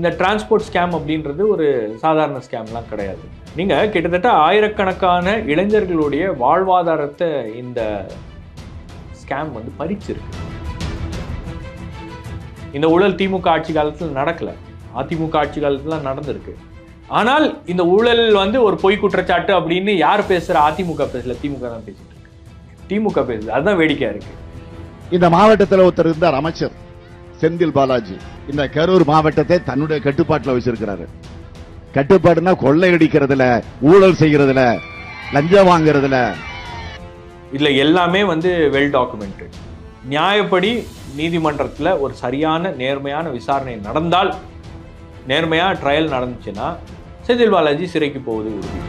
இந்த transport scam அப்படின்றது ஒரு சாதாரண ஸ்கேம்லாம் கிடையாது நீங்கள் கிட்டத்தட்ட ஆயிரக்கணக்கான இளைஞர்களுடைய வாழ்வாதாரத்தை இந்த ஸ்கேம் வந்து பறிச்சிருக்கு இந்த ஊழல் திமுக ஆட்சி காலத்தில் நடக்கலை அதிமுக ஆட்சி காலத்தில் நடந்திருக்கு ஆனால் இந்த ஊழல் வந்து ஒரு பொய் குற்றச்சாட்டு அப்படின்னு யார் பேசுகிற அதிமுக பேசல திமுக தான் பேசிட்டு இருக்கு திமுக பேசுது அதுதான் வேடிக்கையாக இருக்கு இந்த மாவட்டத்தில் ஒருத்தர் இருந்தார் அமைச்சர் செந்தில் பாலாஜி இந்த கரூர் மாவட்டத்தை தன்னுடைய கட்டுப்பாட்டில் வச்சிருக்கிறாரு கட்டுப்பாடுனா கொள்ளையடிக்கிறதுல ஊழல் செய்கிறதுல லஞ்சம் வாங்குறதுல இதுல எல்லாமே வந்து வெல் டாக்குமெண்ட் நியாயப்படி நீதிமன்றத்தில் ஒரு சரியான நேர்மையான விசாரணை நடந்தால் நேர்மையாக ட்ரையல் நடந்துச்சுன்னா செந்தில் பாலாஜி சிறைக்கு போவது உறுதி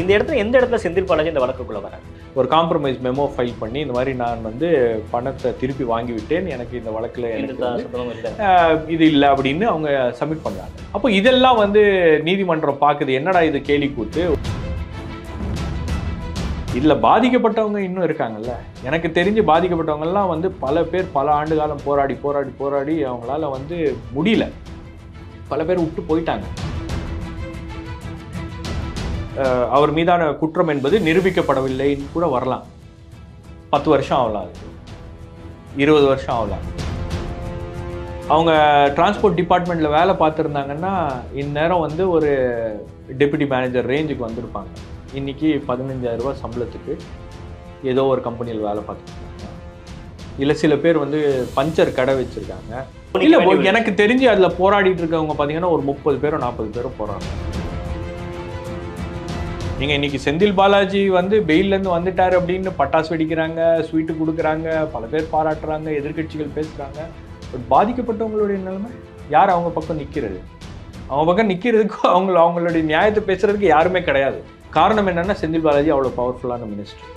இந்த இடத்துல எந்த இடத்துல செந்தில் பாலாஜி இந்த வழக்குக்குள்ளே வராது ஒரு காம்ப்ரமைஸ் மெமோ ஃபைல் பண்ணி இந்த மாதிரி நான் வந்து பணத்தை திருப்பி வாங்கிவிட்டேன் எனக்கு இந்த வழக்கில் இது இல்லை அப்படின்னு அவங்க சப்மிட் பண்ணாங்க அப்போ இதெல்லாம் வந்து நீதிமன்றம் பார்க்குது என்னடா இது கேலி கூத்து இதில் பாதிக்கப்பட்டவங்க இன்னும் இருக்காங்கல்ல எனக்கு தெரிஞ்சு பாதிக்கப்பட்டவங்கெல்லாம் வந்து பல பேர் பல ஆண்டு காலம் போராடி போராடி போராடி அவங்களால வந்து முடியல பல பேர் விட்டு போயிட்டாங்க அவர் மீதான குற்றம் என்பது நிரூபிக்கப்படவில்லைன்னு கூட வரலாம் பத்து வருஷம் ஆகலாம் அது இருபது வருஷம் ஆகலாம் அவங்க டிரான்ஸ்போர்ட் டிபார்ட்மெண்ட்டில் வேலை பார்த்துருந்தாங்கன்னா இந்நேரம் வந்து ஒரு டெப்யூட்டி மேனேஜர் ரேஞ்சுக்கு வந்திருப்பாங்க இன்றைக்கி பதினஞ்சாயிரரூபா சம்பளத்துக்கு ஏதோ ஒரு கம்பெனியில் வேலை பார்த்துருக்காங்க இல்லை சில பேர் வந்து பஞ்சர் கடை வச்சுருக்காங்க இல்லை எனக்கு தெரிஞ்சு அதில் போராடிட்டு இருக்கவங்க பார்த்தீங்கன்னா ஒரு முப்பது பேரும் நாற்பது பேரும் போகிறாங்க நீங்கள் இன்றைக்கி செந்தில் பாலாஜி வந்து வெயிலேருந்து வந்துட்டார் அப்படின்னு பட்டாசு வெடிக்கிறாங்க ஸ்வீட்டு கொடுக்குறாங்க பல பேர் பாராட்டுறாங்க எதிர்கட்சிகள் பேசுகிறாங்க பட் பாதிக்கப்பட்டவங்களுடைய நிலைமை யார் அவங்க பக்கம் நிற்கிறது அவங்க பக்கம் நிற்கிறதுக்கு அவங்கள அவங்களுடைய நியாயத்தை பேசுகிறதுக்கு யாருமே கிடையாது காரணம் என்னென்னா செந்தில் பாலாஜி அவ்வளோ பவர்ஃபுல்லான மினிஸ்டர்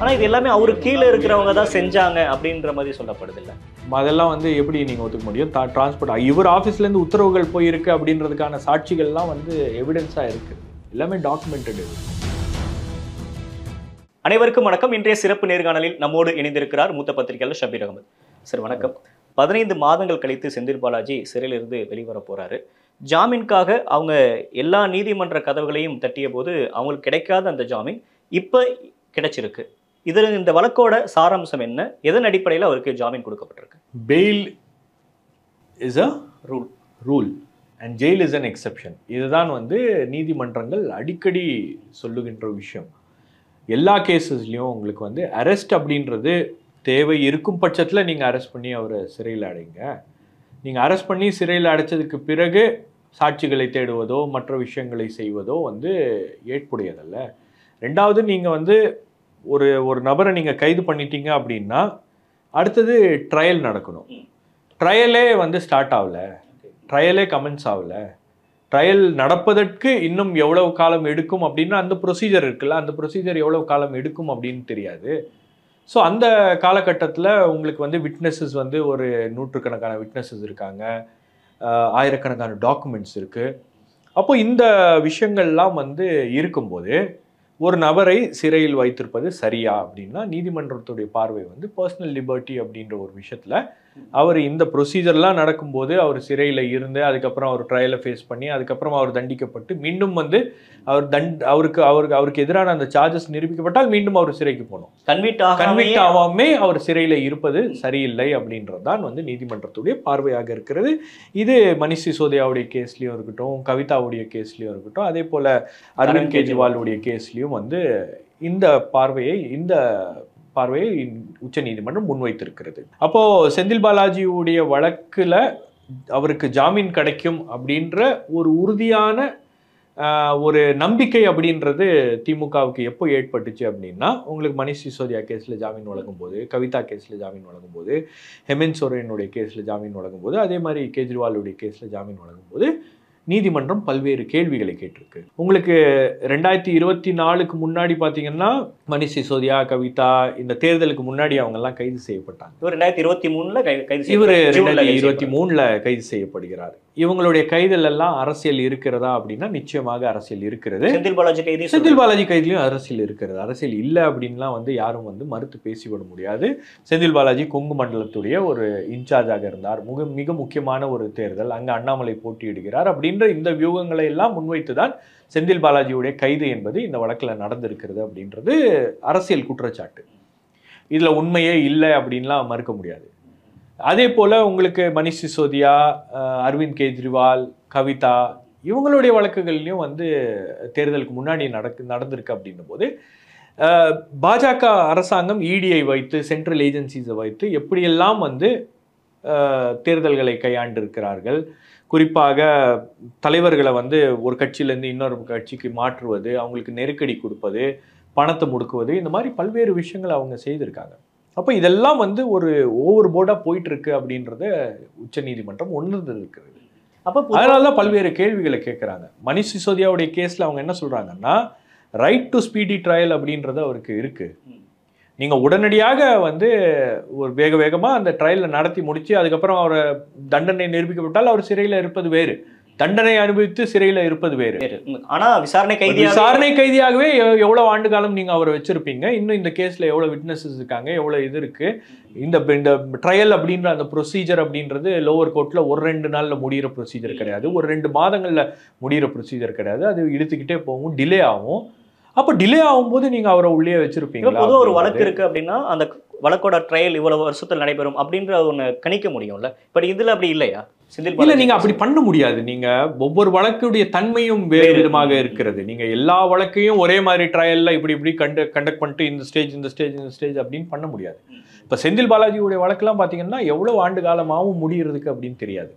ஆனால் இது எல்லாமே அவர் கீழே இருக்கிறவங்க தான் செஞ்சாங்க அப்படின்ற மாதிரி சொல்லப்படுது இல்லை அதெல்லாம் வந்து எப்படி நீங்கள் ஒத்துக்க முடியும் டிரான்ஸ்போர்ட் இவர் ஆஃபீஸ்லேருந்து உத்தரவுகள் போயிருக்கு அப்படின்றதுக்கான சாட்சிகள்லாம் வந்து எவிடன்ஸாக இருக்குது எல்லாமே டாக்குமெண்டட் அனைவருக்கும் வணக்கம் இன்றைய சிறப்பு நேர்காணலில் நம்மோடு இணைந்திருக்கிறார் மூத்த பத்திரிகையாளர் ஷபீர் அகமது சார் வணக்கம் பதினைந்து மாதங்கள் கழித்து செந்தில் பாலாஜி சிறையிலிருந்து வெளிவர போறாரு ஜாமீன்காக அவங்க எல்லா நீதிமன்ற கதவுகளையும் தட்டிய போது அவங்களுக்கு கிடைக்காத அந்த ஜாமீன் இப்போ கிடைச்சிருக்கு இதில் இந்த வழக்கோட சாராம்சம் என்ன எதன் அடிப்படையில் அவருக்கு ஜாமீன் கொடுக்கப்பட்டிருக்கு bail is a rule rule and jail is an exception இதுதான் வந்து நீதிமன்றங்கள் அடிக்கடி சொல்லுகின்ற விஷயம் எல்லா கேசஸ்லேயும் உங்களுக்கு வந்து அரெஸ்ட் அப்படின்றது தேவை இருக்கும் பட்சத்தில் நீங்கள் அரெஸ்ட் பண்ணி அவரை சிறையில் அடைங்க நீங்கள் அரெஸ்ட் பண்ணி சிறையில் அடைச்சதுக்கு பிறகு சாட்சிகளை தேடுவதோ மற்ற விஷயங்களை செய்வதோ வந்து ஏற்புடையதல்ல ரெண்டாவது நீங்கள் வந்து ஒரு ஒரு நபரை நீங்கள் கைது பண்ணிட்டீங்க அப்படின்னா அடுத்தது ட்ரையல் நடக்கணும் ட்ரையலே வந்து ஸ்டார்ட் ஆகலை ட்ரையலே கமெண்ட்ஸ் ஆகல ட்ரையல் நடப்பதற்கு இன்னும் எவ்வளவு காலம் எடுக்கும் அப்படின்னா அந்த ப்ரொசீஜர் இருக்குல்ல அந்த ப்ரொசீஜர் எவ்வளவு காலம் எடுக்கும் அப்படின்னு தெரியாது ஸோ அந்த காலகட்டத்தில் உங்களுக்கு வந்து விட்னஸஸ் வந்து ஒரு நூற்றுக்கணக்கான விட்னஸஸ் இருக்காங்க ஆயிரக்கணக்கான டாக்குமெண்ட்ஸ் இருக்குது அப்போ இந்த விஷயங்கள்லாம் வந்து இருக்கும்போது ஒரு நபரை சிறையில் வைத்திருப்பது சரியா அப்படின்னா நீதிமன்றத்துடைய பார்வை வந்து பர்சனல் லிபர்ட்டி அப்படின்ற ஒரு விஷயத்தில் அவர் இந்த ப்ரொசீஜர்லாம் நடக்கும்போது அவர் சிறையில் இருந்து அதுக்கப்புறம் அவர் ட்ரையலை ஃபேஸ் பண்ணி அதுக்கப்புறம் அவர் தண்டிக்கப்பட்டு மீண்டும் வந்து அவர் தண்ட் அவருக்கு அவருக்கு அவருக்கு எதிரான அந்த சார்ஜஸ் நிரூபிக்கப்பட்டால் மீண்டும் அவர் சிறைக்கு போகணும் கன்விக்ட் கன்விக்ட் ஆகாமே அவர் சிறையில் இருப்பது சரியில்லை அப்படின்றது தான் வந்து நீதிமன்றத்துடைய பார்வையாக இருக்கிறது இது மணிஷ் சிசோதியாவுடைய கேஸ்லேயும் இருக்கட்டும் கவிதாவுடைய கேஸ்லேயும் இருக்கட்டும் அதே போல் அரவிந்த் கெஜ்ரிவாலுடைய கேஸ்லேயும் வந்து இந்த பார்வையை இந்த பார்வையை உச்ச நீதிமன்றம் முன்வைத்திருக்கிறது அப்போ செந்தில் பாலாஜியுடைய வழக்குல அவருக்கு ஜாமீன் கிடைக்கும் அப்படின்ற ஒரு உறுதியான ஒரு நம்பிக்கை அப்படின்றது திமுகவுக்கு எப்போ ஏற்பட்டுச்சு அப்படின்னா உங்களுக்கு மணிஷ் சிசோதியா கேஸில் ஜாமீன் வழங்கும் போது கவிதா கேஸில் ஜாமீன் வழங்கும் போது ஹெமந்த் சோரனுடைய கேஸில் ஜாமீன் வழங்கும் போது அதே மாதிரி கேஜ்ரிவாலுடைய கேஸில் ஜாமீன் வழங்கும் போது நீதிமன்றம் பல்வேறு கேள்விகளை கேட்டிருக்கு உங்களுக்கு ரெண்டாயிரத்தி இருபத்தி நாலுக்கு முன்னாடி பார்த்தீங்கன்னா மணி சிசோதியா கவிதா இந்த தேர்தலுக்கு முன்னாடி அவங்க எல்லாம் கைது செய்யப்பட்டாங்க இவர் ரெண்டாயிரத்தி இருபத்தி மூணுல கைது இவர் ரெண்டாயிரத்தி இருபத்தி மூணுல கைது செய்யப்படுகிறார் இவங்களுடைய கைதல் எல்லாம் அரசியல் இருக்கிறதா அப்படின்னா நிச்சயமாக அரசியல் இருக்கிறது செந்தில் பாலாஜி கைது செந்தில் பாலாஜி கைதிலையும் அரசியல் இருக்கிறது அரசியல் இல்லை அப்படின்லாம் வந்து யாரும் வந்து மறுத்து பேசிவிட முடியாது செந்தில் பாலாஜி கொங்கு மண்டலத்துடைய ஒரு இன்சார்ஜாக இருந்தார் மிக மிக முக்கியமான ஒரு தேர்தல் அங்கே அண்ணாமலை போட்டியிடுகிறார் அப்படின்ற இந்த வியூகங்களை எல்லாம் முன்வைத்து தான் செந்தில் பாலாஜியுடைய கைது என்பது இந்த வழக்கில் நடந்திருக்கிறது அப்படின்றது அரசியல் குற்றச்சாட்டு இதில் உண்மையே இல்லை அப்படின்லாம் மறுக்க முடியாது அதே போல் உங்களுக்கு மணிஷ் சிசோதியா அரவிந்த் கெஜ்ரிவால் கவிதா இவங்களுடைய வழக்குகள்லையும் வந்து தேர்தலுக்கு முன்னாடி நடக்கு நடந்திருக்கு அப்படின்னும் போது பாஜக அரசாங்கம் இடிஐ e வைத்து சென்ட்ரல் ஏஜென்சிஸை வைத்து எப்படியெல்லாம் வந்து தேர்தல்களை கையாண்டிருக்கிறார்கள் குறிப்பாக தலைவர்களை வந்து ஒரு கட்சியிலேருந்து இன்னொரு கட்சிக்கு மாற்றுவது அவங்களுக்கு நெருக்கடி கொடுப்பது பணத்தை முடுக்குவது இந்த மாதிரி பல்வேறு விஷயங்களை அவங்க செய்திருக்காங்க அப்போ இதெல்லாம் வந்து ஒரு ஓவர் போர்டாக போயிட்டு இருக்கு அப்படின்றத உச்சநீதிமன்றம் இருக்குது அப்போ அதனால தான் பல்வேறு கேள்விகளை கேட்குறாங்க மணிஷ் சிசோதியாவுடைய கேஸில் அவங்க என்ன சொல்கிறாங்கன்னா ரைட் டு ஸ்பீடி ட்ரையல் அப்படின்றது அவருக்கு இருக்குது நீங்கள் உடனடியாக வந்து ஒரு வேக வேகமாக அந்த ட்ரையலில் நடத்தி முடித்து அதுக்கப்புறம் அவரை தண்டனை நிரூபிக்கப்பட்டால் அவர் சிறையில் இருப்பது வேறு தண்டனை அனுபவித்து சிறையில் இருப்பது வேறு ஆனால் விசாரணை கைதி விசாரணை கைதியாகவே எவ்வளோ ஆண்டு காலம் நீங்கள் அவரை வச்சிருப்பீங்க இன்னும் இந்த கேஸில் எவ்வளோ விட்னஸஸ் இருக்காங்க எவ்வளோ இது இருக்குது இந்த இந்த ட்ரையல் அப்படின்ற அந்த ப்ரொசீஜர் அப்படின்றது லோவர் கோர்ட்டில் ஒரு ரெண்டு நாளில் முடிகிற ப்ரொசீஜர் கிடையாது ஒரு ரெண்டு மாதங்களில் முடிகிற ப்ரொசீஜர் கிடையாது அது இழுத்துக்கிட்டே போகும் டிலே ஆகும் அப்போ டிலே ஆகும்போது நீங்கள் அவரை உள்ளே வச்சிருப்பீங்க பொதுவாக ஒரு வழக்கு இருக்குது அப்படின்னா அந்த வழக்கோட ட்ரையல் இவ்வளவு வருஷத்தில் நடைபெறும் அப்படின்ற ஒன்று கணிக்க முடியும்ல பட் இதில் அப்படி இல்லையா செந்தில் இல்லை நீங்கள் அப்படி பண்ண முடியாது நீங்கள் ஒவ்வொரு வழக்குடைய தன்மையும் வேறு விதமாக இருக்கிறது நீங்கள் எல்லா வழக்கையும் ஒரே மாதிரி ட்ரையலில் இப்படி இப்படி கண்டு கண்டக்ட் பண்ணிட்டு இந்த ஸ்டேஜ் இந்த ஸ்டேஜ் இந்த ஸ்டேஜ் அப்படின்னு பண்ண முடியாது இப்போ செந்தில் பாலாஜியுடைய வழக்கெல்லாம் பார்த்தீங்கன்னா எவ்வளோ ஆண்டு காலமாகவும் முடியறதுக்கு அப்படின்னு தெரியாது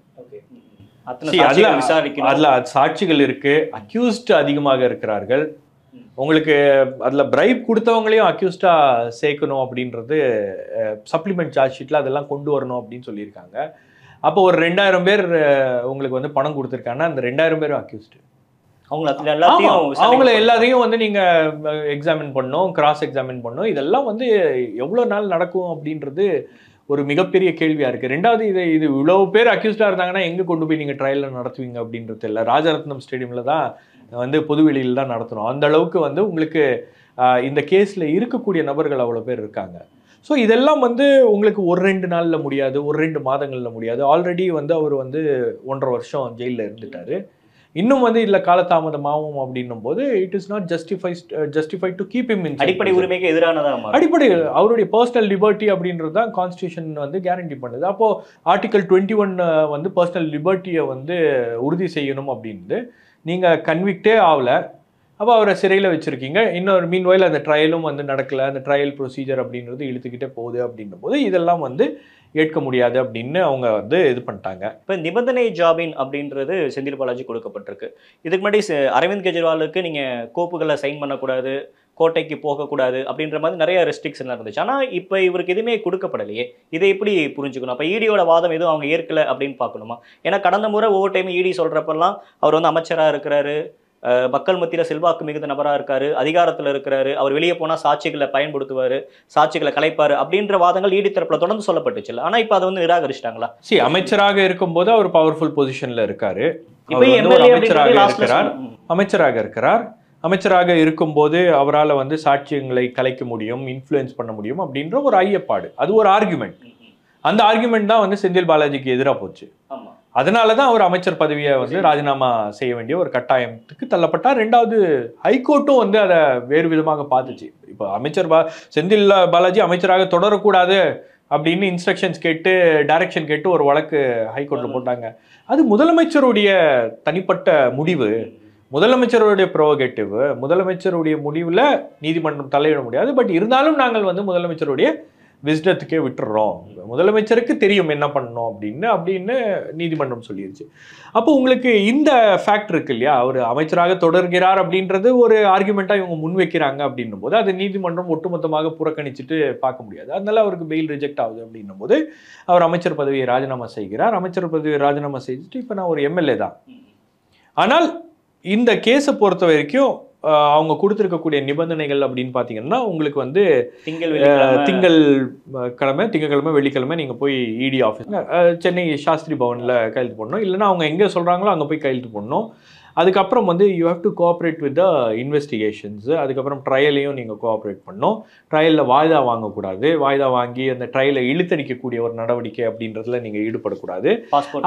அதில் சாட்சிகள் இருக்கு அக்யூஸ்ட் அதிகமாக இருக்கிறார்கள் உங்களுக்கு அதில் பிரைப் கொடுத்தவங்களையும் அக்யூஸ்டாக சேர்க்கணும் அப்படின்றது சப்ளிமெண்ட் சார்ஜ் ஷீட்டில் அதெல்லாம் கொண்டு வரணும் அப்படின்னு சொல்லியிருக்காங்க அப்போ ஒரு ரெண்டாயிரம் பேர் உங்களுக்கு வந்து பணம் கொடுத்துருக்காங்கன்னா அந்த ரெண்டாயிரம் பேரும் அக்யூஸ்டு அவங்கள எல்லாத்தையும் வந்து நீங்க எக்ஸாமின் பண்ணும் கிராஸ் எக்ஸாமின் பண்ணும் இதெல்லாம் வந்து எவ்வளவு நாள் நடக்கும் அப்படின்றது ஒரு மிகப்பெரிய கேள்வியா இருக்கு ரெண்டாவது இது இது இவ்வளவு பேர் அக்யூஸ்டா இருந்தாங்கன்னா எங்க கொண்டு போய் நீங்க ட்ரையல்ல நடத்துவீங்க அப்படின்றது இல்லை ராஜரத்னம் ஸ்டேடியம்ல தான் வந்து பொதுவெளியில் தான் நடத்தணும் அந்த அளவுக்கு வந்து உங்களுக்கு இந்த கேஸில் இருக்கக்கூடிய நபர்கள் அவ்வளோ பேர் இருக்காங்க ஸோ இதெல்லாம் வந்து உங்களுக்கு ஒரு ரெண்டு நாளில் முடியாது ஒரு ரெண்டு மாதங்களில் முடியாது ஆல்ரெடி வந்து அவர் வந்து ஒன்றரை வருஷம் ஜெயிலில் இருந்துட்டார் இன்னும் வந்து இதில் காலதாமதமாகும் அப்படின்னும் போது it is not justify justify to keep him in அடிப்படை உரிமைக்கு எதிரானதாக அடிப்படை அவருடைய பர்சனல் லிபர்ட்டி அப்படின்றது தான் கான்ஸ்டியூஷன் வந்து கேரண்டி பண்ணுது அப்போது ஆர்டிகல் டுவெண்ட்டி ஒன் வந்து பர்சனல் லிபர்ட்டியை வந்து உறுதி செய்யணும் அப்படின்னு நீங்கள் கன்விக்டே ஆகலை அப்போ அவரை சிறையில் வச்சுருக்கீங்க இன்னொரு மீன் வயல் அந்த ட்ரையலும் வந்து நடக்கலை அந்த ட்ரையல் ப்ரொசீஜர் அப்படின்றது இழுத்துக்கிட்டே போகுது அப்படின்ற போது இதெல்லாம் வந்து ஏற்க முடியாது அப்படின்னு அவங்க வந்து இது பண்ணிட்டாங்க இப்போ நிபந்தனை ஜாமீன் அப்படின்றது செந்தில் பாலாஜி கொடுக்கப்பட்டிருக்கு இதுக்கு முன்னாடி அரவிந்த் கெஜ்ரிவாலுக்கு நீங்கள் கோப்புகளை சைன் பண்ணக்கூடாது கோட்டைக்கு போகக்கூடாது அப்படின்ற மாதிரி நிறைய ரெஸ்ட்ரிக்ஷன்லாம் இருந்துச்சு ஆனால் இப்போ இவருக்கு எதுவுமே கொடுக்கப்படலையே இதை எப்படி புரிஞ்சுக்கணும் அப்போ ஈடியோட e வாதம் எதுவும் அவங்க ஏற்கலை அப்படின்னு பார்க்கணுமா ஏன்னா கடந்த முறை ஒவ்வொரு டைம் இடி e சொல்கிறப்பெல்லாம் அவர் வந்து அமைச்சராக இருக்கிறாரு மக்கள் மத்தியில் செல்வாக்கு மிகுந்த நபராக இருக்காரு அதிகாரத்தில் இருக்கிறாரு அவர் வெளியே போனால் சாட்சிகளை பயன்படுத்துவார் சாட்சிகளை கலைப்பார் அப்படின்ற வாதங்கள் ஈடி e தரப்பில் தொடர்ந்து சொல்லப்பட்டுச்சுல்ல ஆனால் இப்போ அதை வந்து நிராகரிச்சிட்டாங்களா சரி அமைச்சராக இருக்கும்போது அவர் பவர்ஃபுல் பொசிஷனில் இருக்காரு அமைச்சராக இருக்கிறார் அமைச்சராக இருக்கிறார் அமைச்சராக இருக்கும்போது அவரால் வந்து சாட்சியங்களை கலைக்க முடியும் இன்ஃப்ளூயன்ஸ் பண்ண முடியும் அப்படின்ற ஒரு ஐயப்பாடு அது ஒரு ஆர்குமெண்ட் அந்த ஆர்குமெண்ட் தான் வந்து செந்தில் பாலாஜிக்கு எதிராக போச்சு அதனால தான் அவர் அமைச்சர் பதவியை வந்து ராஜினாமா செய்ய வேண்டிய ஒரு கட்டாயத்துக்கு தள்ளப்பட்டார் ரெண்டாவது ஹைகோர்ட்டும் வந்து அதை வேறு விதமாக பார்த்துச்சு இப்போ அமைச்சர் பா செந்தில் பாலாஜி அமைச்சராக தொடரக்கூடாது அப்படின்னு இன்ஸ்ட்ரக்ஷன்ஸ் கேட்டு டைரக்ஷன் கேட்டு ஒரு வழக்கு ஹைகோர்ட்டில் போட்டாங்க அது முதலமைச்சருடைய தனிப்பட்ட முடிவு முதலமைச்சருடைய ப்ரோகேட்டிவ் முதலமைச்சருடைய முடிவில் நீதிமன்றம் தலையிட முடியாது பட் இருந்தாலும் நாங்கள் வந்து முதலமைச்சருடைய விஸ்டத்துக்கே விட்டுடுறோம் முதலமைச்சருக்கு தெரியும் என்ன பண்ணணும் அப்படின்னு அப்படின்னு நீதிமன்றம் சொல்லிடுச்சு அப்போ உங்களுக்கு இந்த ஃபேக்ட் இருக்கு இல்லையா அவர் அமைச்சராக தொடர்கிறார் அப்படின்றது ஒரு ஆர்குமெண்ட்டாக இவங்க முன்வைக்கிறாங்க அப்படின்னும் போது அது நீதிமன்றம் ஒட்டுமொத்தமாக புறக்கணிச்சுட்டு பார்க்க முடியாது அதனால அவருக்கு பெயில் ரிஜெக்ட் ஆகுது அப்படின்னும் போது அவர் அமைச்சர் பதவியை ராஜினாமா செய்கிறார் அமைச்சர் பதவியை ராஜினாமா செய்துட்டு இப்போ நான் ஒரு எம்எல்ஏ தான் ஆனால் இந்த கேஸை பொறுத்த வரைக்கும் அவங்க கொடுத்துருக்கக்கூடிய நிபந்தனைகள் அப்படின்னு பார்த்தீங்கன்னா உங்களுக்கு வந்து திங்கள் கிழமை திங்கக்கிழமை வெள்ளிக்கிழமை நீங்கள் போய் இடி e ஆஃபீஸ் சென்னை சாஸ்திரி பவனில் கையெழுத்து போடணும் இல்லைன்னா அவங்க எங்கே சொல்கிறாங்களோ அங்கே போய் கையெழுத்து போடணும் அதுக்கப்புறம் வந்து you have to cooperate with the investigations அதுக்கப்புறம் ட்ரையலையும் நீங்கள் கோஆப்ரேட் பண்ணும் ட்ரையலில் வாய்தா வாங்கக்கூடாது வாய்தா வாங்கி அந்த ட்ரையலை இழுத்தடிக்கக்கூடிய ஒரு நடவடிக்கை அப்படின்றதுல நீங்கள் ஈடுபடக்கூடாது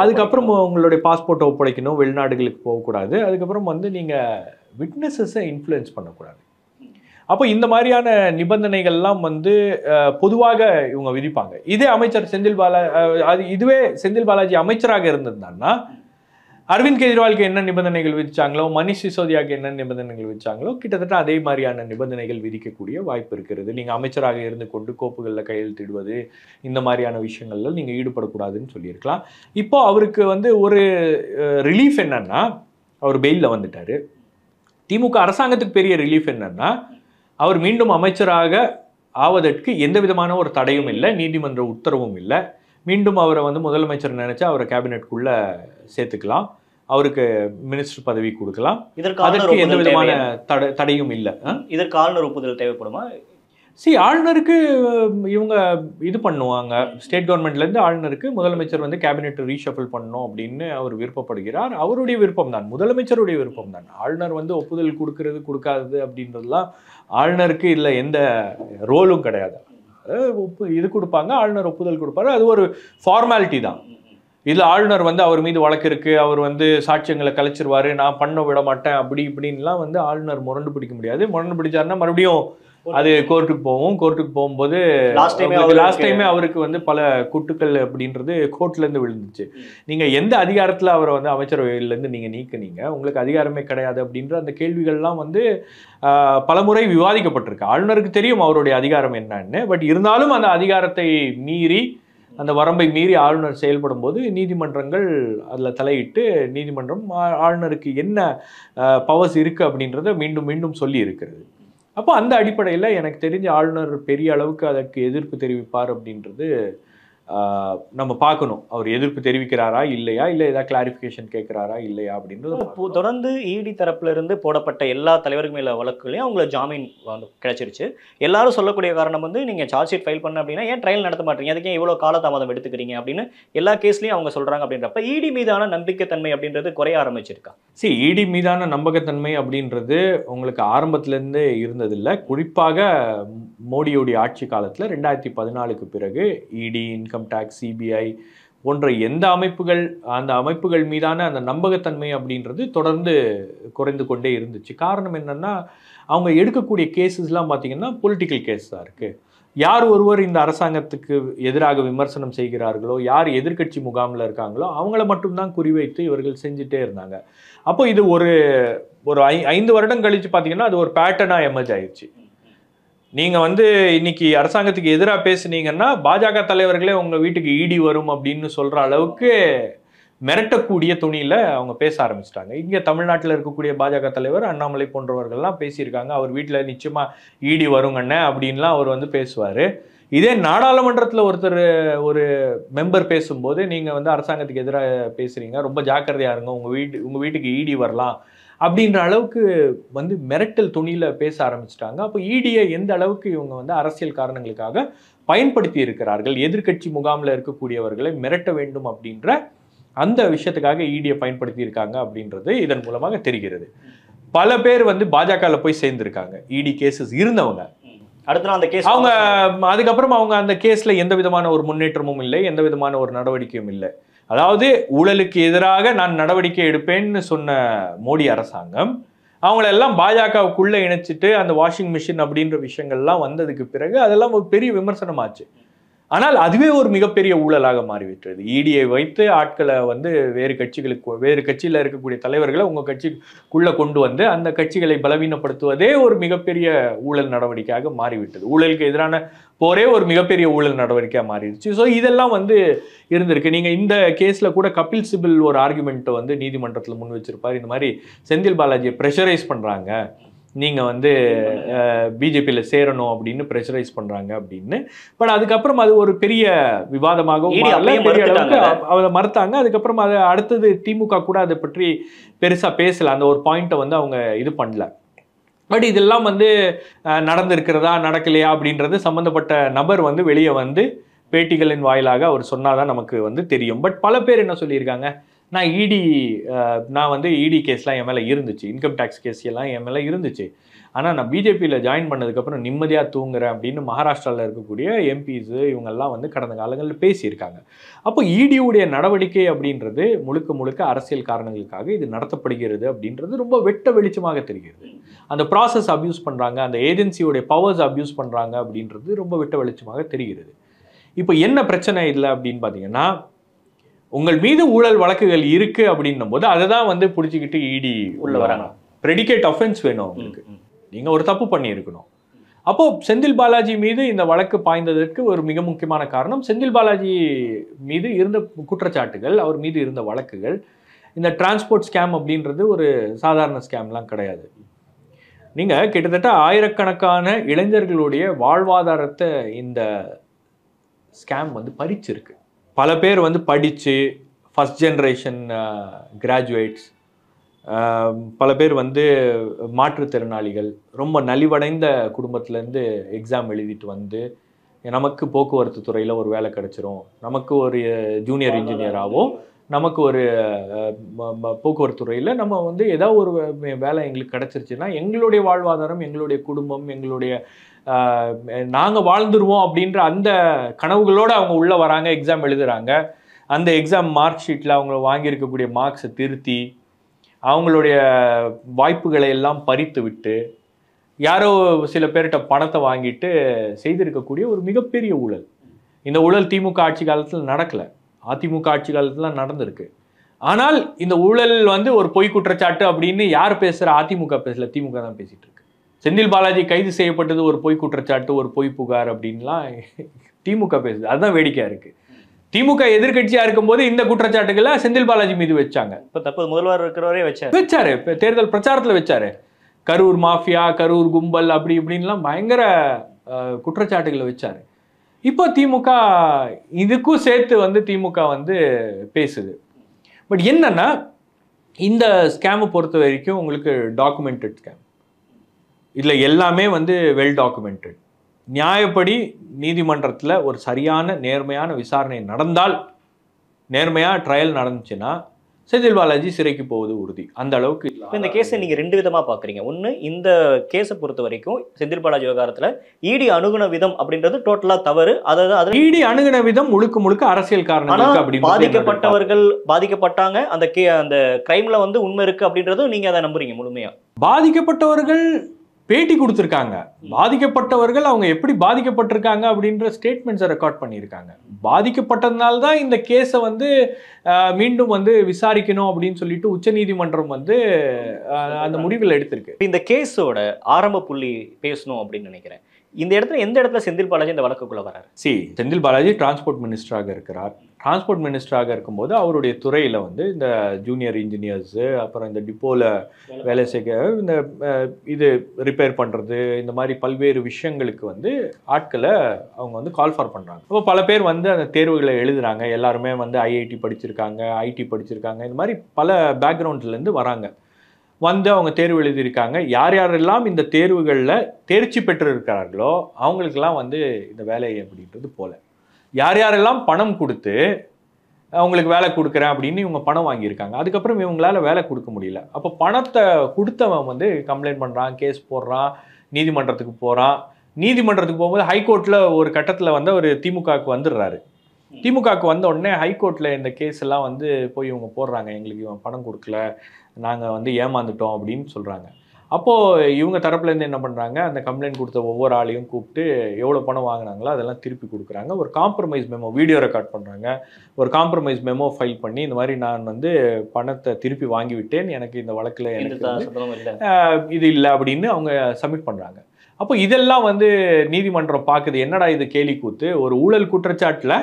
அதுக்கப்புறம் உங்களுடைய பாஸ்போர்ட்டை ஒப்படைக்கணும் வெளிநாடுகளுக்கு போகக்கூடாது அதுக்கப்புறம் வந்து நீங்கள் விட்னஸஸை இன்ஃப்ளூயன்ஸ் பண்ணக்கூடாது அப்போ இந்த மாதிரியான நிபந்தனைகள்லாம் வந்து பொதுவாக இவங்க விதிப்பாங்க இதே அமைச்சர் செந்தில் பாலா அது இதுவே செந்தில் பாலாஜி அமைச்சராக இருந்திருந்தாங்கன்னா அரவிந்த் கெஜ்ரிவாலுக்கு என்ன நிபந்தனைகள் விதிச்சாங்களோ மணிஷ் சிசோதியாவுக்கு என்ன நிபந்தனைகள் விதிச்சாங்களோ கிட்டத்தட்ட அதே மாதிரியான நிபந்தனைகள் விதிக்கக்கூடிய வாய்ப்பு இருக்கிறது நீங்கள் அமைச்சராக இருந்து கொண்டு கோப்புகளில் கையெழுத்திடுவது இந்த மாதிரியான விஷயங்களில் நீங்கள் ஈடுபடக்கூடாதுன்னு சொல்லியிருக்கலாம் இப்போ அவருக்கு வந்து ஒரு ரிலீஃப் என்னன்னா அவர் பெயிலில் வந்துட்டார் திமுக அரசாங்கத்துக்கு பெரிய ரிலீஃப் என்னன்னா அவர் மீண்டும் அமைச்சராக ஆவதற்கு எந்த விதமான ஒரு தடையும் இல்லை நீதிமன்ற உத்தரவும் இல்லை மீண்டும் அவரை வந்து முதலமைச்சர் நினச்சா அவரை கேபினெட்குள்ளே சேர்த்துக்கலாம் அவருக்கு மினிஸ்டர் பதவி கொடுக்கலாம் அதற்கு எந்த விதமான தடை தடையும் இல்லை இதற்கு ஆளுநர் ஒப்புதல் தேவைப்படுமா சி ஆளுநருக்கு இவங்க இது பண்ணுவாங்க ஸ்டேட் கவர்மெண்ட்லேருந்து ஆளுநருக்கு முதலமைச்சர் வந்து கேபினெட் ரீஷஃபில் பண்ணணும் அப்படின்னு அவர் விருப்பப்படுகிறார் அவருடைய விருப்பம் தான் முதலமைச்சருடைய விருப்பம் தான் ஆளுநர் வந்து ஒப்புதல் கொடுக்கறது கொடுக்காது அப்படின்றதுலாம் ஆளுநருக்கு இல்லை எந்த ரோலும் கிடையாது ஒப்பு இது கொடுப்பாங்க ஆளுநர் ஒப்புதல் கொடுப்பாரு அது ஒரு ஃபார்மாலிட்டி தான் இதில் ஆளுநர் வந்து அவர் மீது வழக்கு இருக்கு அவர் வந்து சாட்சியங்களை கலைச்சிருவாரு நான் பண்ண விட மாட்டேன் அப்படி இப்படின்லாம் வந்து ஆளுநர் முரண்டு பிடிக்க முடியாது முரண்டு பிடிச்சாருன்னா மறுபடியும் அது கோர்ட்டுக்கு போவோம் கோர்ட்டுக்கு போகும்போது லாஸ்ட் டைமே அவருக்கு வந்து பல குட்டுக்கள் அப்படின்றது கோர்ட்லேருந்து விழுந்துச்சு நீங்கள் எந்த அதிகாரத்தில் அவரை வந்து அமைச்சரவையிலேருந்து நீங்கள் நீக்கினீங்க உங்களுக்கு அதிகாரமே கிடையாது அப்படின்ற அந்த கேள்விகள்லாம் வந்து பலமுறை விவாதிக்கப்பட்டிருக்கு ஆளுநருக்கு தெரியும் அவருடைய அதிகாரம் என்னன்னு பட் இருந்தாலும் அந்த அதிகாரத்தை மீறி அந்த வரம்பை மீறி ஆளுநர் செயல்படும் போது நீதிமன்றங்கள் அதில் தலையிட்டு நீதிமன்றம் ஆளுநருக்கு என்ன பவர்ஸ் இருக்குது அப்படின்றத மீண்டும் மீண்டும் சொல்லி இருக்கிறது அப்போ அந்த அடிப்படையில் எனக்கு தெரிஞ்ச ஆளுநர் பெரிய அளவுக்கு அதற்கு எதிர்ப்பு தெரிவிப்பார் அப்படின்றது நம்ம பார்க்கணும் அவர் எதிர்ப்பு தெரிவிக்கிறாரா இல்லையா இல்லை ஏதாவது கிளாரிஃபிகேஷன் கேட்குறாரா இல்லையா அப்படின்றது தொடர்ந்து இடி e தரப்புல இருந்து போடப்பட்ட எல்லா தலைவர்கள் மேல வழக்குகளையும் அவங்களை ஜாமீன் கிடைச்சிருச்சு எல்லாரும் சொல்லக்கூடிய காரணம் வந்து நீங்கள் சார்ஜ் ஷீட் ஃபைல் பண்ண அப்படின்னா ஏன் ட்ரையல் நடத்த மாட்டீங்க அதுக்கு ஏன் இவ்வளோ காலதாமதம் எடுத்துக்கிறீங்க அப்படின்னு எல்லா கேஸ்லையும் அவங்க சொல்கிறாங்க அப்படின்றப்ப இடி e மீதான நம்பிக்கைத்தன்மை அப்படின்றது குறைய ஆரம்பிச்சிருக்கா சி இடி e மீதான நம்பகத்தன்மை அப்படின்றது உங்களுக்கு ஆரம்பத்துலேருந்து இருந்ததில்லை குறிப்பாக மோடியோடைய ஆட்சி காலத்தில் ரெண்டாயிரத்தி பதினாலுக்கு பிறகு இடி இன்கம் இன்கம் டேக்ஸ் சிபிஐ போன்ற எந்த அமைப்புகள் அந்த அமைப்புகள் மீதான அந்த நம்பகத்தன்மை அப்படின்றது தொடர்ந்து குறைந்து கொண்டே இருந்துச்சு காரணம் என்னென்னா அவங்க எடுக்கக்கூடிய கேஸஸ்லாம் பார்த்திங்கன்னா பொலிட்டிக்கல் கேஸ் தான் இருக்குது யார் ஒருவர் இந்த அரசாங்கத்துக்கு எதிராக விமர்சனம் செய்கிறார்களோ யார் எதிர்கட்சி முகாமில் இருக்காங்களோ அவங்கள மட்டும்தான் குறிவைத்து இவர்கள் செஞ்சுட்டே இருந்தாங்க அப்போ இது ஒரு ஒரு ஐ ஐந்து வருடம் கழித்து பார்த்திங்கன்னா அது ஒரு பேட்டர்னாக எமர்ஜ் ஆயிடுச்சு நீங்கள் வந்து இன்னைக்கு அரசாங்கத்துக்கு எதிராக பேசுனீங்கன்னா பாஜக தலைவர்களே உங்கள் வீட்டுக்கு ஈடி வரும் அப்படின்னு சொல்கிற அளவுக்கு மிரட்டக்கூடிய துணியில் அவங்க பேச ஆரம்பிச்சிட்டாங்க இங்கே தமிழ்நாட்டில் இருக்கக்கூடிய பாஜக தலைவர் அண்ணாமலை போன்றவர்கள்லாம் பேசியிருக்காங்க அவர் வீட்டில் நிச்சயமாக ஈடி வருங்கண்ணே அப்படின்லாம் அவர் வந்து பேசுவார் இதே நாடாளுமன்றத்தில் ஒருத்தர் ஒரு மெம்பர் பேசும்போது நீங்கள் வந்து அரசாங்கத்துக்கு எதிராக பேசுகிறீங்க ரொம்ப ஜாக்கிரதையாக இருங்க உங்கள் வீட்டு உங்கள் வீட்டுக்கு ஈடி வரலாம் அப்படின்ற அளவுக்கு வந்து மிரட்டல் துணியில் பேச ஆரம்பிச்சிட்டாங்க அப்போ இடியை e எந்த அளவுக்கு இவங்க வந்து அரசியல் காரணங்களுக்காக பயன்படுத்தி இருக்கிறார்கள் எதிர்கட்சி முகாமில் இருக்கக்கூடியவர்களை மிரட்ட வேண்டும் அப்படின்ற அந்த விஷயத்துக்காக இடியை e பயன்படுத்தி இருக்காங்க அப்படின்றது இதன் மூலமாக தெரிகிறது பல பேர் வந்து பாஜகவில் போய் சேர்ந்துருக்காங்க இடி e கேசஸ் இருந்தவங்க அந்த கேஸ் அவங்க அதுக்கப்புறம் அவங்க அந்த கேஸ்ல எந்த விதமான ஒரு முன்னேற்றமும் இல்லை எந்த விதமான ஒரு நடவடிக்கையும் இல்லை அதாவது ஊழலுக்கு எதிராக நான் நடவடிக்கை எடுப்பேன்னு சொன்ன மோடி அரசாங்கம் அவங்களெல்லாம் பாஜகவுக்குள்ளே இணைச்சிட்டு அந்த வாஷிங் மிஷின் அப்படின்ற விஷயங்கள்லாம் வந்ததுக்கு பிறகு அதெல்லாம் ஒரு பெரிய விமர்சனமாச்சு ஆனால் அதுவே ஒரு மிகப்பெரிய ஊழலாக மாறிவிட்டது இடியை e வைத்து ஆட்களை வந்து வேறு கட்சிகளுக்கு வேறு கட்சியில் இருக்கக்கூடிய தலைவர்களை உங்கள் கட்சிக்குள்ளே கொண்டு வந்து அந்த கட்சிகளை பலவீனப்படுத்துவதே ஒரு மிகப்பெரிய ஊழல் நடவடிக்கையாக மாறிவிட்டது ஊழலுக்கு எதிரான போரே ஒரு மிகப்பெரிய ஊழல் நடவடிக்கையாக மாறிடுச்சு ஸோ இதெல்லாம் வந்து இருந்திருக்கு நீங்கள் இந்த கேஸில் கூட கபில் சிபில் ஒரு ஆர்குமெண்ட்டை வந்து நீதிமன்றத்தில் முன் வச்சிருப்பார் இந்த மாதிரி செந்தில் பாலாஜியை ப்ரெஷரைஸ் பண்ணுறாங்க நீங்கள் வந்து பிஜேபியில் சேரணும் அப்படின்னு ப்ரெஷரைஸ் பண்ணுறாங்க அப்படின்னு பட் அதுக்கப்புறம் அது ஒரு பெரிய விவாதமாகவும் e அதை மறுத்தாங்க அதுக்கப்புறம் அதை அடுத்தது திமுக கூட அதை பற்றி பெருசாக பேசலை அந்த ஒரு பாயிண்ட்டை வந்து அவங்க இது பண்ணல பட் இதெல்லாம் வந்து நடந்திருக்கிறதா நடக்கலையா அப்படின்றது சம்மந்தப்பட்ட நபர் வந்து வெளியே வந்து பேட்டிகளின் வாயிலாக அவர் சொன்னாதான் நமக்கு வந்து தெரியும் பட் பல பேர் என்ன சொல்லியிருக்காங்க நான் இடி e நான் வந்து இடி e கேஸ்லாம் என் மேலே இருந்துச்சு இன்கம் டேக்ஸ் கேஸ் எல்லாம் என் மேலே இருந்துச்சு ஆனால் நான் பிஜேபியில் ஜாயின் பண்ணதுக்கப்புறம் நிம்மதியாக தூங்குறேன் அப்படின்னு மகாராஷ்டிராவில் இருக்கக்கூடிய எம்பிஸு இவங்கெல்லாம் வந்து கடந்த காலங்களில் பேசியிருக்காங்க அப்போ இடியுடைய e நடவடிக்கை அப்படின்றது முழுக்க முழுக்க அரசியல் காரணங்களுக்காக இது நடத்தப்படுகிறது அப்படின்றது ரொம்ப வெட்ட வெளிச்சமாக தெரிகிறது அந்த ப்ராசஸ் அப்யூஸ் பண்ணுறாங்க அந்த ஏஜென்சியோடைய பவர்ஸ் அப்யூஸ் பண்ணுறாங்க அப்படின்றது ரொம்ப வெட்ட வெளிச்சமாக தெரிகிறது இப்போ என்ன பிரச்சனை இல்லை அப்படின்னு பார்த்தீங்கன்னா உங்கள் மீது ஊழல் வழக்குகள் இருக்கு அப்படின்னும் போது அதை தான் வந்து பிடிச்சிக்கிட்டு இடி e உள்ள வராங்க ப்ரெடிகேட் அஃபென்ஸ் வேணும் உங்களுக்கு நீங்க ஒரு தப்பு பண்ணியிருக்கணும் அப்போ செந்தில் பாலாஜி மீது இந்த வழக்கு பாய்ந்ததற்கு ஒரு மிக முக்கியமான காரணம் செந்தில் பாலாஜி மீது இருந்த குற்றச்சாட்டுகள் அவர் மீது இருந்த வழக்குகள் இந்த டிரான்ஸ்போர்ட் ஸ்கேம் அப்படின்றது ஒரு சாதாரண ஸ்கேம்லாம் கிடையாது நீங்கள் கிட்டத்தட்ட ஆயிரக்கணக்கான இளைஞர்களுடைய வாழ்வாதாரத்தை இந்த ஸ்கேம் வந்து பறிச்சிருக்கு பல பேர் வந்து படித்து ஃபஸ்ட் ஜென்ரேஷன் கிராஜுவேட்ஸ் பல பேர் வந்து மாற்றுத்திறனாளிகள் ரொம்ப நலிவடைந்த குடும்பத்துலேருந்து எக்ஸாம் எழுதிட்டு வந்து நமக்கு போக்குவரத்து துறையில் ஒரு வேலை கிடச்சிரும் நமக்கு ஒரு ஜூனியர் இன்ஜினியராகவோ நமக்கு ஒரு போக்குவரத்து துறையில் நம்ம வந்து ஏதாவது ஒரு வேலை எங்களுக்கு கிடச்சிருச்சுன்னா எங்களுடைய வாழ்வாதாரம் எங்களுடைய குடும்பம் எங்களுடைய நாங்கள் வாழ்ந்துருவோம் அப்படின்ற அந்த கனவுகளோடு அவங்க உள்ளே வராங்க எக்ஸாம் எழுதுகிறாங்க அந்த எக்ஸாம் மார்க் ஷீட்டில் அவங்க வாங்கியிருக்கக்கூடிய மார்க்ஸை திருத்தி அவங்களுடைய வாய்ப்புகளை எல்லாம் பறித்து விட்டு யாரோ சில பேர்கிட்ட பணத்தை வாங்கிட்டு செய்திருக்கக்கூடிய ஒரு மிகப்பெரிய ஊழல் இந்த ஊழல் திமுக ஆட்சி காலத்தில் நடக்கலை அதிமுக ஆட்சி காலத்துல நடந்திருக்கு ஆனால் இந்த ஊழல் வந்து ஒரு பொய் குற்றச்சாட்டு அப்படின்னு யார் பேசுற அதிமுக பேசல திமுக தான் பேசிகிட்டு இருக்கு செந்தில் பாலாஜி கைது செய்யப்பட்டது ஒரு பொய் குற்றச்சாட்டு ஒரு பொய் புகார் அப்படின்லாம் திமுக பேசுது அதுதான் வேடிக்கையா இருக்கு திமுக எதிர்கட்சியா இருக்கும்போது இந்த குற்றச்சாட்டுகளை செந்தில் பாலாஜி மீது வச்சாங்க இப்ப தற்போது முதல்வர் இருக்கிறவரே வச்சாரு வச்சாரு தேர்தல் பிரச்சாரத்துல வச்சாரு கரூர் மாஃபியா கரூர் கும்பல் அப்படி இப்படின்லாம் பயங்கர குற்றச்சாட்டுகளை வச்சாரு இப்போ திமுக இதுக்கும் சேர்த்து வந்து திமுக வந்து பேசுது பட் என்னன்னா இந்த ஸ்கேமை பொறுத்த வரைக்கும் உங்களுக்கு டாக்குமெண்டட் ஸ்கேம் இதில் எல்லாமே வந்து வெல் டாக்குமெண்டட் நியாயப்படி நீதிமன்றத்தில் ஒரு சரியான நேர்மையான விசாரணை நடந்தால் நேர்மையாக ட்ரையல் நடந்துச்சுன்னா செந்தில் பாலாஜி சிறைக்கு போவது உறுதி அந்த அளவுக்கு இப்போ இந்த கேஸை நீங்கள் ரெண்டு விதமாக பார்க்குறீங்க ஒன்று இந்த கேஸை பொறுத்த வரைக்கும் செந்தில் பாலாஜி விவகாரத்தில் இடி e அணுகுன விதம் அப்படின்றது டோட்டலாக தவறு அதாவது இடி e அணுகுன விதம் முழுக்க முழுக்க அரசியல் காரணம் அப்படி பாதிக்கப்பட்டவர்கள் பாதிக்கப்பட்டாங்க அந்த கே அந்த கிரைமில் வந்து உண்மை இருக்குது அப்படின்றதும் நீங்கள் அதை நம்புறீங்க முழுமையாக பாதிக்கப்பட்டவர்கள் பேட்டி கொடுத்துருக்காங்க பாதிக்கப்பட்டவர்கள் அவங்க எப்படி பாதிக்கப்பட்டிருக்காங்க அப்படின்ற ஸ்டேட்மெண்ட்ஸை ரெக்கார்ட் பண்ணியிருக்காங்க பாதிக்கப்பட்டதுனால தான் இந்த கேஸை வந்து மீண்டும் வந்து விசாரிக்கணும் அப்படின்னு சொல்லிட்டு உச்சநீதிமன்றம் வந்து அந்த முடிவில் எடுத்திருக்கு இந்த கேஸோட ஆரம்ப புள்ளி பேசணும் அப்படின்னு நினைக்கிறேன் இந்த இடத்துல எந்த இடத்துல செந்தில் பாலாஜி இந்த வழக்குக்குள்ள வராரு சி செந்தில் பாலாஜி டிரான்ஸ்போர்ட் மினிஸ்டராக இருக்கிறார் டிரான்ஸ்போர்ட் மினிஸ்டராக இருக்கும்போது அவருடைய துறையில் வந்து இந்த ஜூனியர் இன்ஜினியர்ஸு அப்புறம் இந்த டிப்போவில் வேலை செய்ய இந்த இது ரிப்பேர் பண்ணுறது இந்த மாதிரி பல்வேறு விஷயங்களுக்கு வந்து ஆட்களை அவங்க வந்து கால் ஃபார் பண்ணுறாங்க அப்போ பல பேர் வந்து அந்த தேர்வுகளை எழுதுகிறாங்க எல்லாருமே வந்து ஐஐடி படிச்சிருக்காங்க ஐடி படிச்சிருக்காங்க இந்த மாதிரி பல பேக்ரவுண்ட்லேருந்து வராங்க வந்து அவங்க தேர்வு எழுதியிருக்காங்க யார் யாரெல்லாம் இந்த தேர்வுகளில் தேர்ச்சி பெற்றிருக்கிறார்களோ அவங்களுக்கெல்லாம் வந்து இந்த வேலை அப்படின்றது போல யார் யாரெல்லாம் பணம் கொடுத்து அவங்களுக்கு வேலை கொடுக்குறேன் அப்படின்னு இவங்க பணம் வாங்கியிருக்காங்க அதுக்கப்புறம் இவங்களால வேலை கொடுக்க முடியல அப்போ பணத்தை கொடுத்தவன் வந்து கம்ப்ளைண்ட் பண்ணுறான் கேஸ் போடுறான் நீதிமன்றத்துக்கு போகிறான் நீதிமன்றத்துக்கு போகும்போது ஹைகோர்ட்டில் ஒரு கட்டத்தில் வந்து அவர் திமுகவுக்கு வந்துடுறாரு திமுகவுக்கு வந்த உடனே ஹைகோர்ட்டில் இந்த கேஸ் எல்லாம் வந்து போய் இவங்க போடுறாங்க எங்களுக்கு இவன் பணம் கொடுக்கல நாங்கள் வந்து ஏமாந்துட்டோம் அப்படின்னு சொல்கிறாங்க அப்போது இவங்க தரப்புலேருந்து என்ன பண்ணுறாங்க அந்த கம்ப்ளைண்ட் கொடுத்த ஒவ்வொரு ஆளையும் கூப்பிட்டு எவ்வளோ பணம் வாங்கினாங்களோ அதெல்லாம் திருப்பி கொடுக்குறாங்க ஒரு காம்ப்ரமைஸ் மெமோ வீடியோ ரெக்கார்ட் பண்ணுறாங்க ஒரு காம்ப்ரமைஸ் மெமோ ஃபைல் பண்ணி இந்த மாதிரி நான் வந்து பணத்தை திருப்பி வாங்கிவிட்டேன் எனக்கு இந்த வழக்கில் இது இல்லை அப்படின்னு அவங்க சப்மிட் பண்ணுறாங்க அப்போ இதெல்லாம் வந்து நீதிமன்றம் பார்க்குது என்னடா இது கேலி கூத்து ஒரு ஊழல் குற்றச்சாட்டில்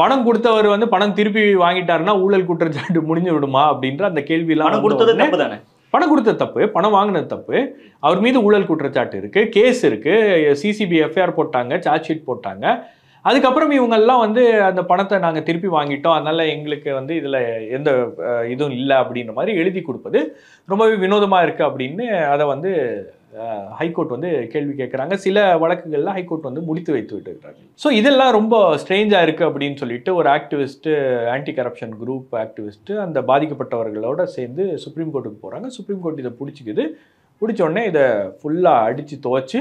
பணம் கொடுத்தவர் வந்து பணம் திருப்பி வாங்கிட்டாருன்னா ஊழல் குற்றச்சாட்டு முடிஞ்சு விடுமா அப்படின்ற அந்த கேள்வியெல்லாம் பணம் கொடுத்தது தானே பணம் கொடுத்த தப்பு பணம் வாங்கின தப்பு அவர் மீது ஊழல் குற்றச்சாட்டு இருக்குது கேஸ் இருக்குது சிசிபி எஃப்ஐஆர் போட்டாங்க சார்ஜ் ஷீட் போட்டாங்க அதுக்கப்புறம் இவங்கெல்லாம் வந்து அந்த பணத்தை நாங்கள் திருப்பி வாங்கிட்டோம் அதனால எங்களுக்கு வந்து இதில் எந்த இதுவும் இல்லை அப்படின்ற மாதிரி எழுதி கொடுப்பது ரொம்பவே வினோதமாக இருக்குது அப்படின்னு அதை வந்து ஹைகோர்ட் வந்து கேள்வி கேட்குறாங்க சில வழக்குகளில் ஹைகோர்ட் வந்து முடித்து வைத்து விட்டுருக்காங்க ஸோ இதெல்லாம் ரொம்ப ஸ்ட்ரேஞ்சாக இருக்குது அப்படின்னு சொல்லிட்டு ஒரு activist anti corruption group activist அந்த பாதிக்கப்பட்டவர்களோட சேர்ந்து சுப்ரீம் கோர்ட்டுக்கு போகிறாங்க சுப்ரீம் கோர்ட் இதை பிடிச்சிக்குது பிடிச்சோடனே இதை ஃபுல்லாக அடித்து துவச்சி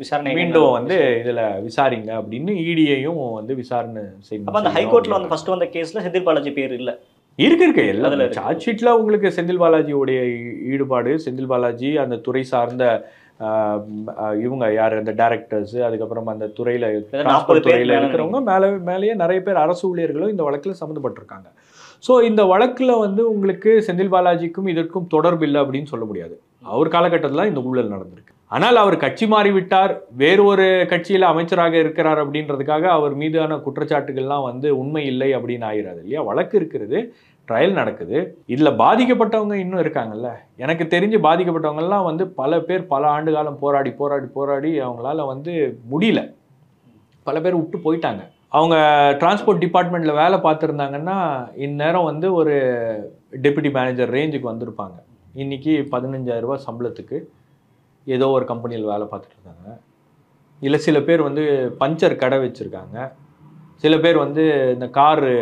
விசாரணை மீண்டும் வந்து இதில் விசாரிங்க அப்படின்னு இடியையும் e வந்து விசாரணை செய்யணும் அப்போ அந்த ஹைகோர்ட்டில் வந்து ஃபஸ்ட்டு வந்த கேஸில் செந்தில் பாலாஜி பேர் இல்லை இருக்கு இருக்கு எல்லா சார்ஜ் ஷீட்ல உங்களுக்கு செந்தில் பாலாஜியோடைய ஈடுபாடு செந்தில் பாலாஜி அந்த துறை சார்ந்த இவங்க யார் அந்த டேரக்டர்ஸ் அதுக்கப்புறம் அந்த துறையில துறையில இருக்கிறவங்க மேலே மேலேயே நிறைய பேர் அரசு ஊழியர்களும் இந்த வழக்கில் சம்மந்தப்பட்டிருக்காங்க ஸோ இந்த வழக்கில் வந்து உங்களுக்கு செந்தில் பாலாஜிக்கும் இதற்கும் தொடர்பு இல்லை அப்படின்னு சொல்ல முடியாது அவர் காலகட்டத்தில் இந்த ஊழல் நடந்திருக்கு ஆனால் அவர் கட்சி மாறிவிட்டார் வேறு ஒரு கட்சியில் அமைச்சராக இருக்கிறார் அப்படின்றதுக்காக அவர் மீதான குற்றச்சாட்டுகள்லாம் வந்து உண்மை இல்லை அப்படின்னு ஆயிடாது இல்லையா வழக்கு இருக்கிறது ட்ரையல் நடக்குது இதில் பாதிக்கப்பட்டவங்க இன்னும் இருக்காங்கல்ல எனக்கு தெரிஞ்சு பாதிக்கப்பட்டவங்கெல்லாம் வந்து பல பேர் பல ஆண்டு காலம் போராடி போராடி போராடி அவங்களால வந்து முடியல பல பேர் விட்டு போயிட்டாங்க அவங்க டிரான்ஸ்போர்ட் டிபார்ட்மெண்ட்டில் வேலை பார்த்துருந்தாங்கன்னா இந்நேரம் வந்து ஒரு டெப்யூட்டி மேனேஜர் ரேஞ்சுக்கு வந்திருப்பாங்க இன்றைக்கி பதினஞ்சாயிரரூபா சம்பளத்துக்கு ஏதோ ஒரு கம்பெனியில் வேலை பார்த்துட்டு இருக்காங்க இல்லை சில பேர் வந்து பஞ்சர் கடை வச்சுருக்காங்க சில பேர் வந்து இந்த காரு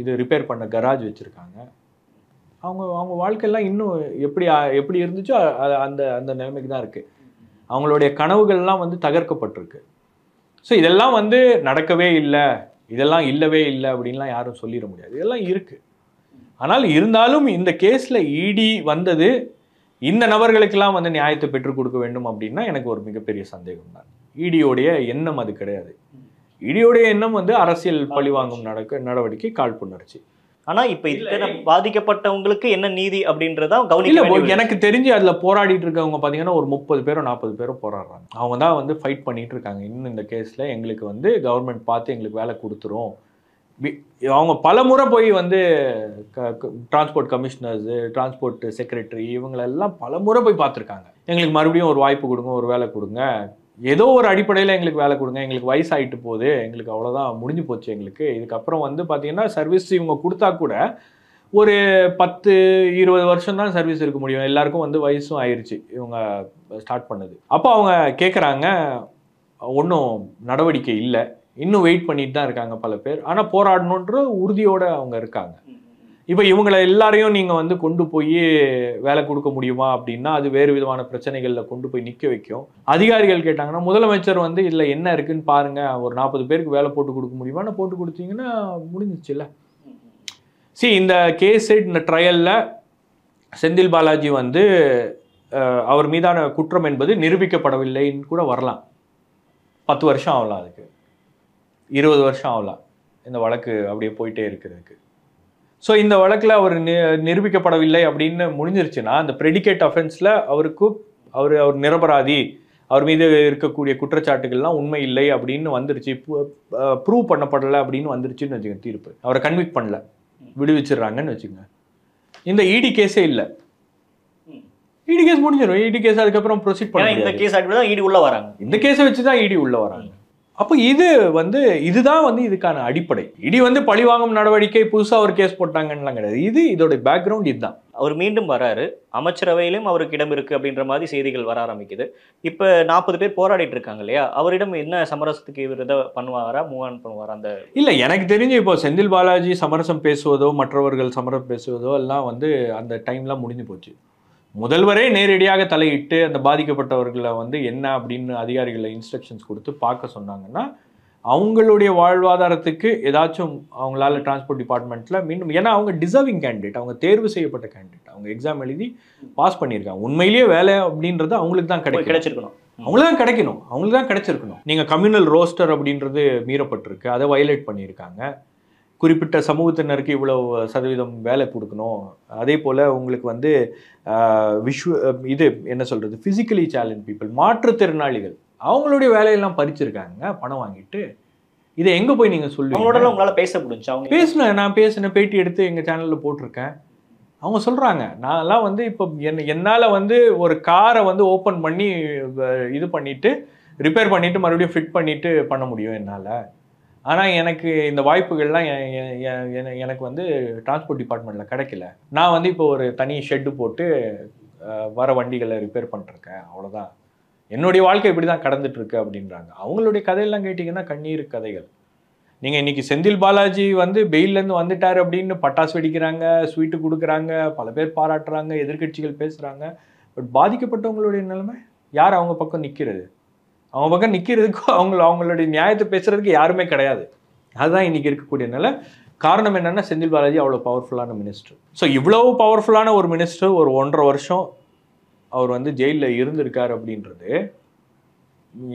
இது ரிப்பேர் பண்ண கராஜ் வச்சுருக்காங்க அவங்க அவங்க வாழ்க்கையெல்லாம் இன்னும் எப்படி எப்படி இருந்துச்சோ அந்த அந்த நிலைமைக்கு தான் இருக்குது அவங்களுடைய கனவுகள்லாம் வந்து தகர்க்கப்பட்டிருக்கு ஸோ இதெல்லாம் வந்து நடக்கவே இல்லை இதெல்லாம் இல்லவே இல்லை அப்படின்லாம் யாரும் சொல்லிட முடியாது இதெல்லாம் இருக்குது ஆனால் இருந்தாலும் இந்த கேஸில் இடி e வந்தது இந்த நபர்களுக்கெல்லாம் வந்து நியாயத்தை பெற்றுக் கொடுக்க வேண்டும் அப்படின்னா எனக்கு ஒரு மிகப்பெரிய சந்தேகம் தான் இடியோடைய எண்ணம் அது கிடையாது இடியோடைய எண்ணம் வந்து அரசியல் பழி வாங்கும் நடக்க நடவடிக்கை காழ்ப்புணர்ச்சி ஆனா இப்ப இத்தனை பாதிக்கப்பட்டவங்களுக்கு என்ன நீதி அப்படின்றதா கவனிக்க எனக்கு தெரிஞ்சு அதுல போராடிட்டு இருக்கவங்க பாத்தீங்கன்னா ஒரு முப்பது பேரோ நாற்பது பேரோ போராடுறாங்க அவங்க தான் வந்து ஃபைட் பண்ணிட்டு இருக்காங்க இன்னும் இந்த கேஸ்ல எங்களுக்கு வந்து கவர்மெண்ட் பார்த்து எங்களுக்கு வேலை கொடுத்துரும் அவங்க பல முறை போய் வந்து டிரான்ஸ்போர்ட் கமிஷனர்ஸு டிரான்ஸ்போர்ட் செக்ரட்டரி இவங்களெல்லாம் பல முறை போய் பார்த்துருக்காங்க எங்களுக்கு மறுபடியும் ஒரு வாய்ப்பு கொடுங்க ஒரு வேலை கொடுங்க ஏதோ ஒரு அடிப்படையில் எங்களுக்கு வேலை கொடுங்க எங்களுக்கு வயசாகிட்டு போகுது எங்களுக்கு அவ்வளோதான் முடிஞ்சு போச்சு எங்களுக்கு இதுக்கப்புறம் வந்து பார்த்திங்கன்னா சர்வீஸ் இவங்க கொடுத்தா கூட ஒரு பத்து இருபது வருஷம் தான் சர்வீஸ் இருக்க முடியும் எல்லாருக்கும் வந்து வயசும் ஆயிடுச்சு இவங்க ஸ்டார்ட் பண்ணது அப்போ அவங்க கேட்குறாங்க ஒன்றும் நடவடிக்கை இல்லை இன்னும் வெயிட் பண்ணிட்டு தான் இருக்காங்க பல பேர் ஆனால் போராடணுன்ற உறுதியோடு அவங்க இருக்காங்க இப்போ இவங்களை எல்லாரையும் நீங்கள் வந்து கொண்டு போய் வேலை கொடுக்க முடியுமா அப்படின்னா அது வேறு விதமான பிரச்சனைகளில் கொண்டு போய் நிற்க வைக்கும் அதிகாரிகள் கேட்டாங்கன்னா முதலமைச்சர் வந்து இதில் என்ன இருக்குன்னு பாருங்கள் ஒரு நாற்பது பேருக்கு வேலை போட்டு கொடுக்க முடியுமா போட்டு கொடுத்தீங்கன்னா இல்லை சி இந்த கேஸ் இந்த ட்ரையலில் செந்தில் பாலாஜி வந்து அவர் மீதான குற்றம் என்பது நிரூபிக்கப்படவில்லைன்னு கூட வரலாம் பத்து வருஷம் ஆகலாம் அதுக்கு இருபது வருஷம் ஆகலாம் இந்த வழக்கு அப்படியே போயிட்டே இருக்கிறதுக்கு ஸோ இந்த வழக்கில் அவர் நிரூபிக்கப்படவில்லை அப்படின்னு முடிஞ்சிருச்சுன்னா அந்த ப்ரெடிகேட் அஃபென்ஸில் அவருக்கு அவர் அவர் நிரபராதி அவர் மீது இருக்கக்கூடிய குற்றச்சாட்டுகள்லாம் உண்மை இல்லை அப்படின்னு வந்துருச்சு ப்ரூவ் பண்ணப்படலை அப்படின்னு வந்துருச்சுன்னு வச்சுக்கோங்க தீர்ப்பு அவரை கன்விக் பண்ணல விடுவிச்சிடுறாங்கன்னு வச்சுக்கோங்க இந்த இடி கேஸே இல்லை இடி கேஸ் முடிஞ்சிடும் இடி e கேஸ் அதுக்கப்புறம் ப்ரொசீட் பண்ணி இந்த கேஸ் தான் இடி e உள்ள வராங்க இந்த கேஸை வச்சு தான் இடி e உள்ள வராங்க அப்போ இது வந்து இதுதான் வந்து இதுக்கான அடிப்படை இடி வந்து பழிவாங்கும் நடவடிக்கை புதுசாக அவர் கேஸ் போட்டாங்கன்னெலாம் கிடையாது இது இதோடைய பேக்ரவுண்ட் இதுதான் அவர் மீண்டும் வராரு அமைச்சரவையிலும் அவருக்கு இடம் இருக்குது அப்படின்ற மாதிரி செய்திகள் வர ஆரம்பிக்குது இப்போ நாற்பது பேர் போராடிட்டு இருக்காங்க இல்லையா அவரிடம் என்ன சமரசத்துக்கு இவர் இதை பண்ணுவாரா மூவான் பண்ணுவாரா அந்த இல்லை எனக்கு தெரிஞ்சு இப்போ செந்தில் பாலாஜி சமரசம் பேசுவதோ மற்றவர்கள் சமரசம் பேசுவதோ எல்லாம் வந்து அந்த டைம்லாம் முடிஞ்சு போச்சு முதல்வரே நேரடியாக தலையிட்டு அந்த பாதிக்கப்பட்டவர்களை வந்து என்ன அப்படின்னு அதிகாரிகளை இன்ஸ்ட்ரக்ஷன்ஸ் கொடுத்து பார்க்க சொன்னாங்கன்னா அவங்களுடைய வாழ்வாதாரத்துக்கு ஏதாச்சும் அவங்களால டிரான்ஸ்போர்ட் டிபார்ட்மெண்ட்டில் மீண்டும் ஏன்னா அவங்க டிசர்விங் கேண்டிடேட் அவங்க தேர்வு செய்யப்பட்ட கேண்டிடேட் அவங்க எக்ஸாம் எழுதி பாஸ் பண்ணியிருக்காங்க உண்மையிலேயே வேலை அப்படின்றது அவங்களுக்கு தான் கிடைக்கும் கிடைச்சிருக்கணும் அவங்களுக்கு தான் கிடைக்கணும் அவங்களுக்கு தான் கிடைச்சிருக்கணும் நீங்கள் கம்யூனல் ரோஸ்டர் அப்படின்றது மீறப்பட்டிருக்கு அதை வயலேட் பண்ணியிருக்காங்க குறிப்பிட்ட சமூகத்தினருக்கு இவ்வளோ சதவீதம் வேலை கொடுக்கணும் அதே போல் உங்களுக்கு வந்து விஷுவ இது என்ன சொல்கிறது ஃபிசிக்கலி சேலஞ்ச் பீப்புள் மாற்றுத்திறனாளிகள் அவங்களுடைய வேலையெல்லாம் பறிச்சிருக்காங்க பணம் வாங்கிட்டு இதை எங்கே போய் நீங்கள் சொல்லி அவங்களோட உங்களால் பேச முடிஞ்சு அவங்க பேசினேன் நான் பேசின பேட்டி எடுத்து எங்கள் சேனலில் போட்டிருக்கேன் அவங்க சொல்கிறாங்க நான்லாம் வந்து இப்போ என் என்னால் வந்து ஒரு காரை வந்து ஓப்பன் பண்ணி இது பண்ணிவிட்டு ரிப்பேர் பண்ணிவிட்டு மறுபடியும் ஃபிட் பண்ணிவிட்டு பண்ண முடியும் என்னால் ஆனால் எனக்கு இந்த வாய்ப்புகள்லாம் எனக்கு வந்து டிரான்ஸ்போர்ட் டிபார்ட்மெண்ட்டில் கிடைக்கல நான் வந்து இப்போ ஒரு தனி ஷெட்டு போட்டு வர வண்டிகளை ரிப்பேர் பண்ணிருக்கேன் அவ்வளோதான் என்னுடைய வாழ்க்கை இப்படி தான் கடந்துட்டுருக்கு அப்படின்றாங்க அவங்களுடைய கதையெல்லாம் கேட்டிங்கன்னா கண்ணீர் கதைகள் நீங்கள் இன்றைக்கி செந்தில் பாலாஜி வந்து பெயிலேருந்து வந்துட்டார் அப்படின்னு பட்டாசு வெடிக்கிறாங்க ஸ்வீட்டு கொடுக்குறாங்க பல பேர் பாராட்டுறாங்க எதிர்கட்சிகள் பேசுகிறாங்க பட் பாதிக்கப்பட்டவங்களுடைய நிலைமை யார் அவங்க பக்கம் நிற்கிறது அவங்க பக்கம் நிற்கிறதுக்கு அவங்கள அவங்களுடைய நியாயத்தை பேசுகிறதுக்கு யாருமே கிடையாது அதுதான் இன்றைக்கி இருக்கக்கூடிய நில காரணம் என்னென்னா செந்தில் பாலாஜி அவ்வளோ பவர்ஃபுல்லான மினிஸ்டர் ஸோ இவ்வளோ பவர்ஃபுல்லான ஒரு மினிஸ்டர் ஒரு ஒன்றரை வருஷம் அவர் வந்து ஜெயிலில் இருந்திருக்கார் அப்படின்றது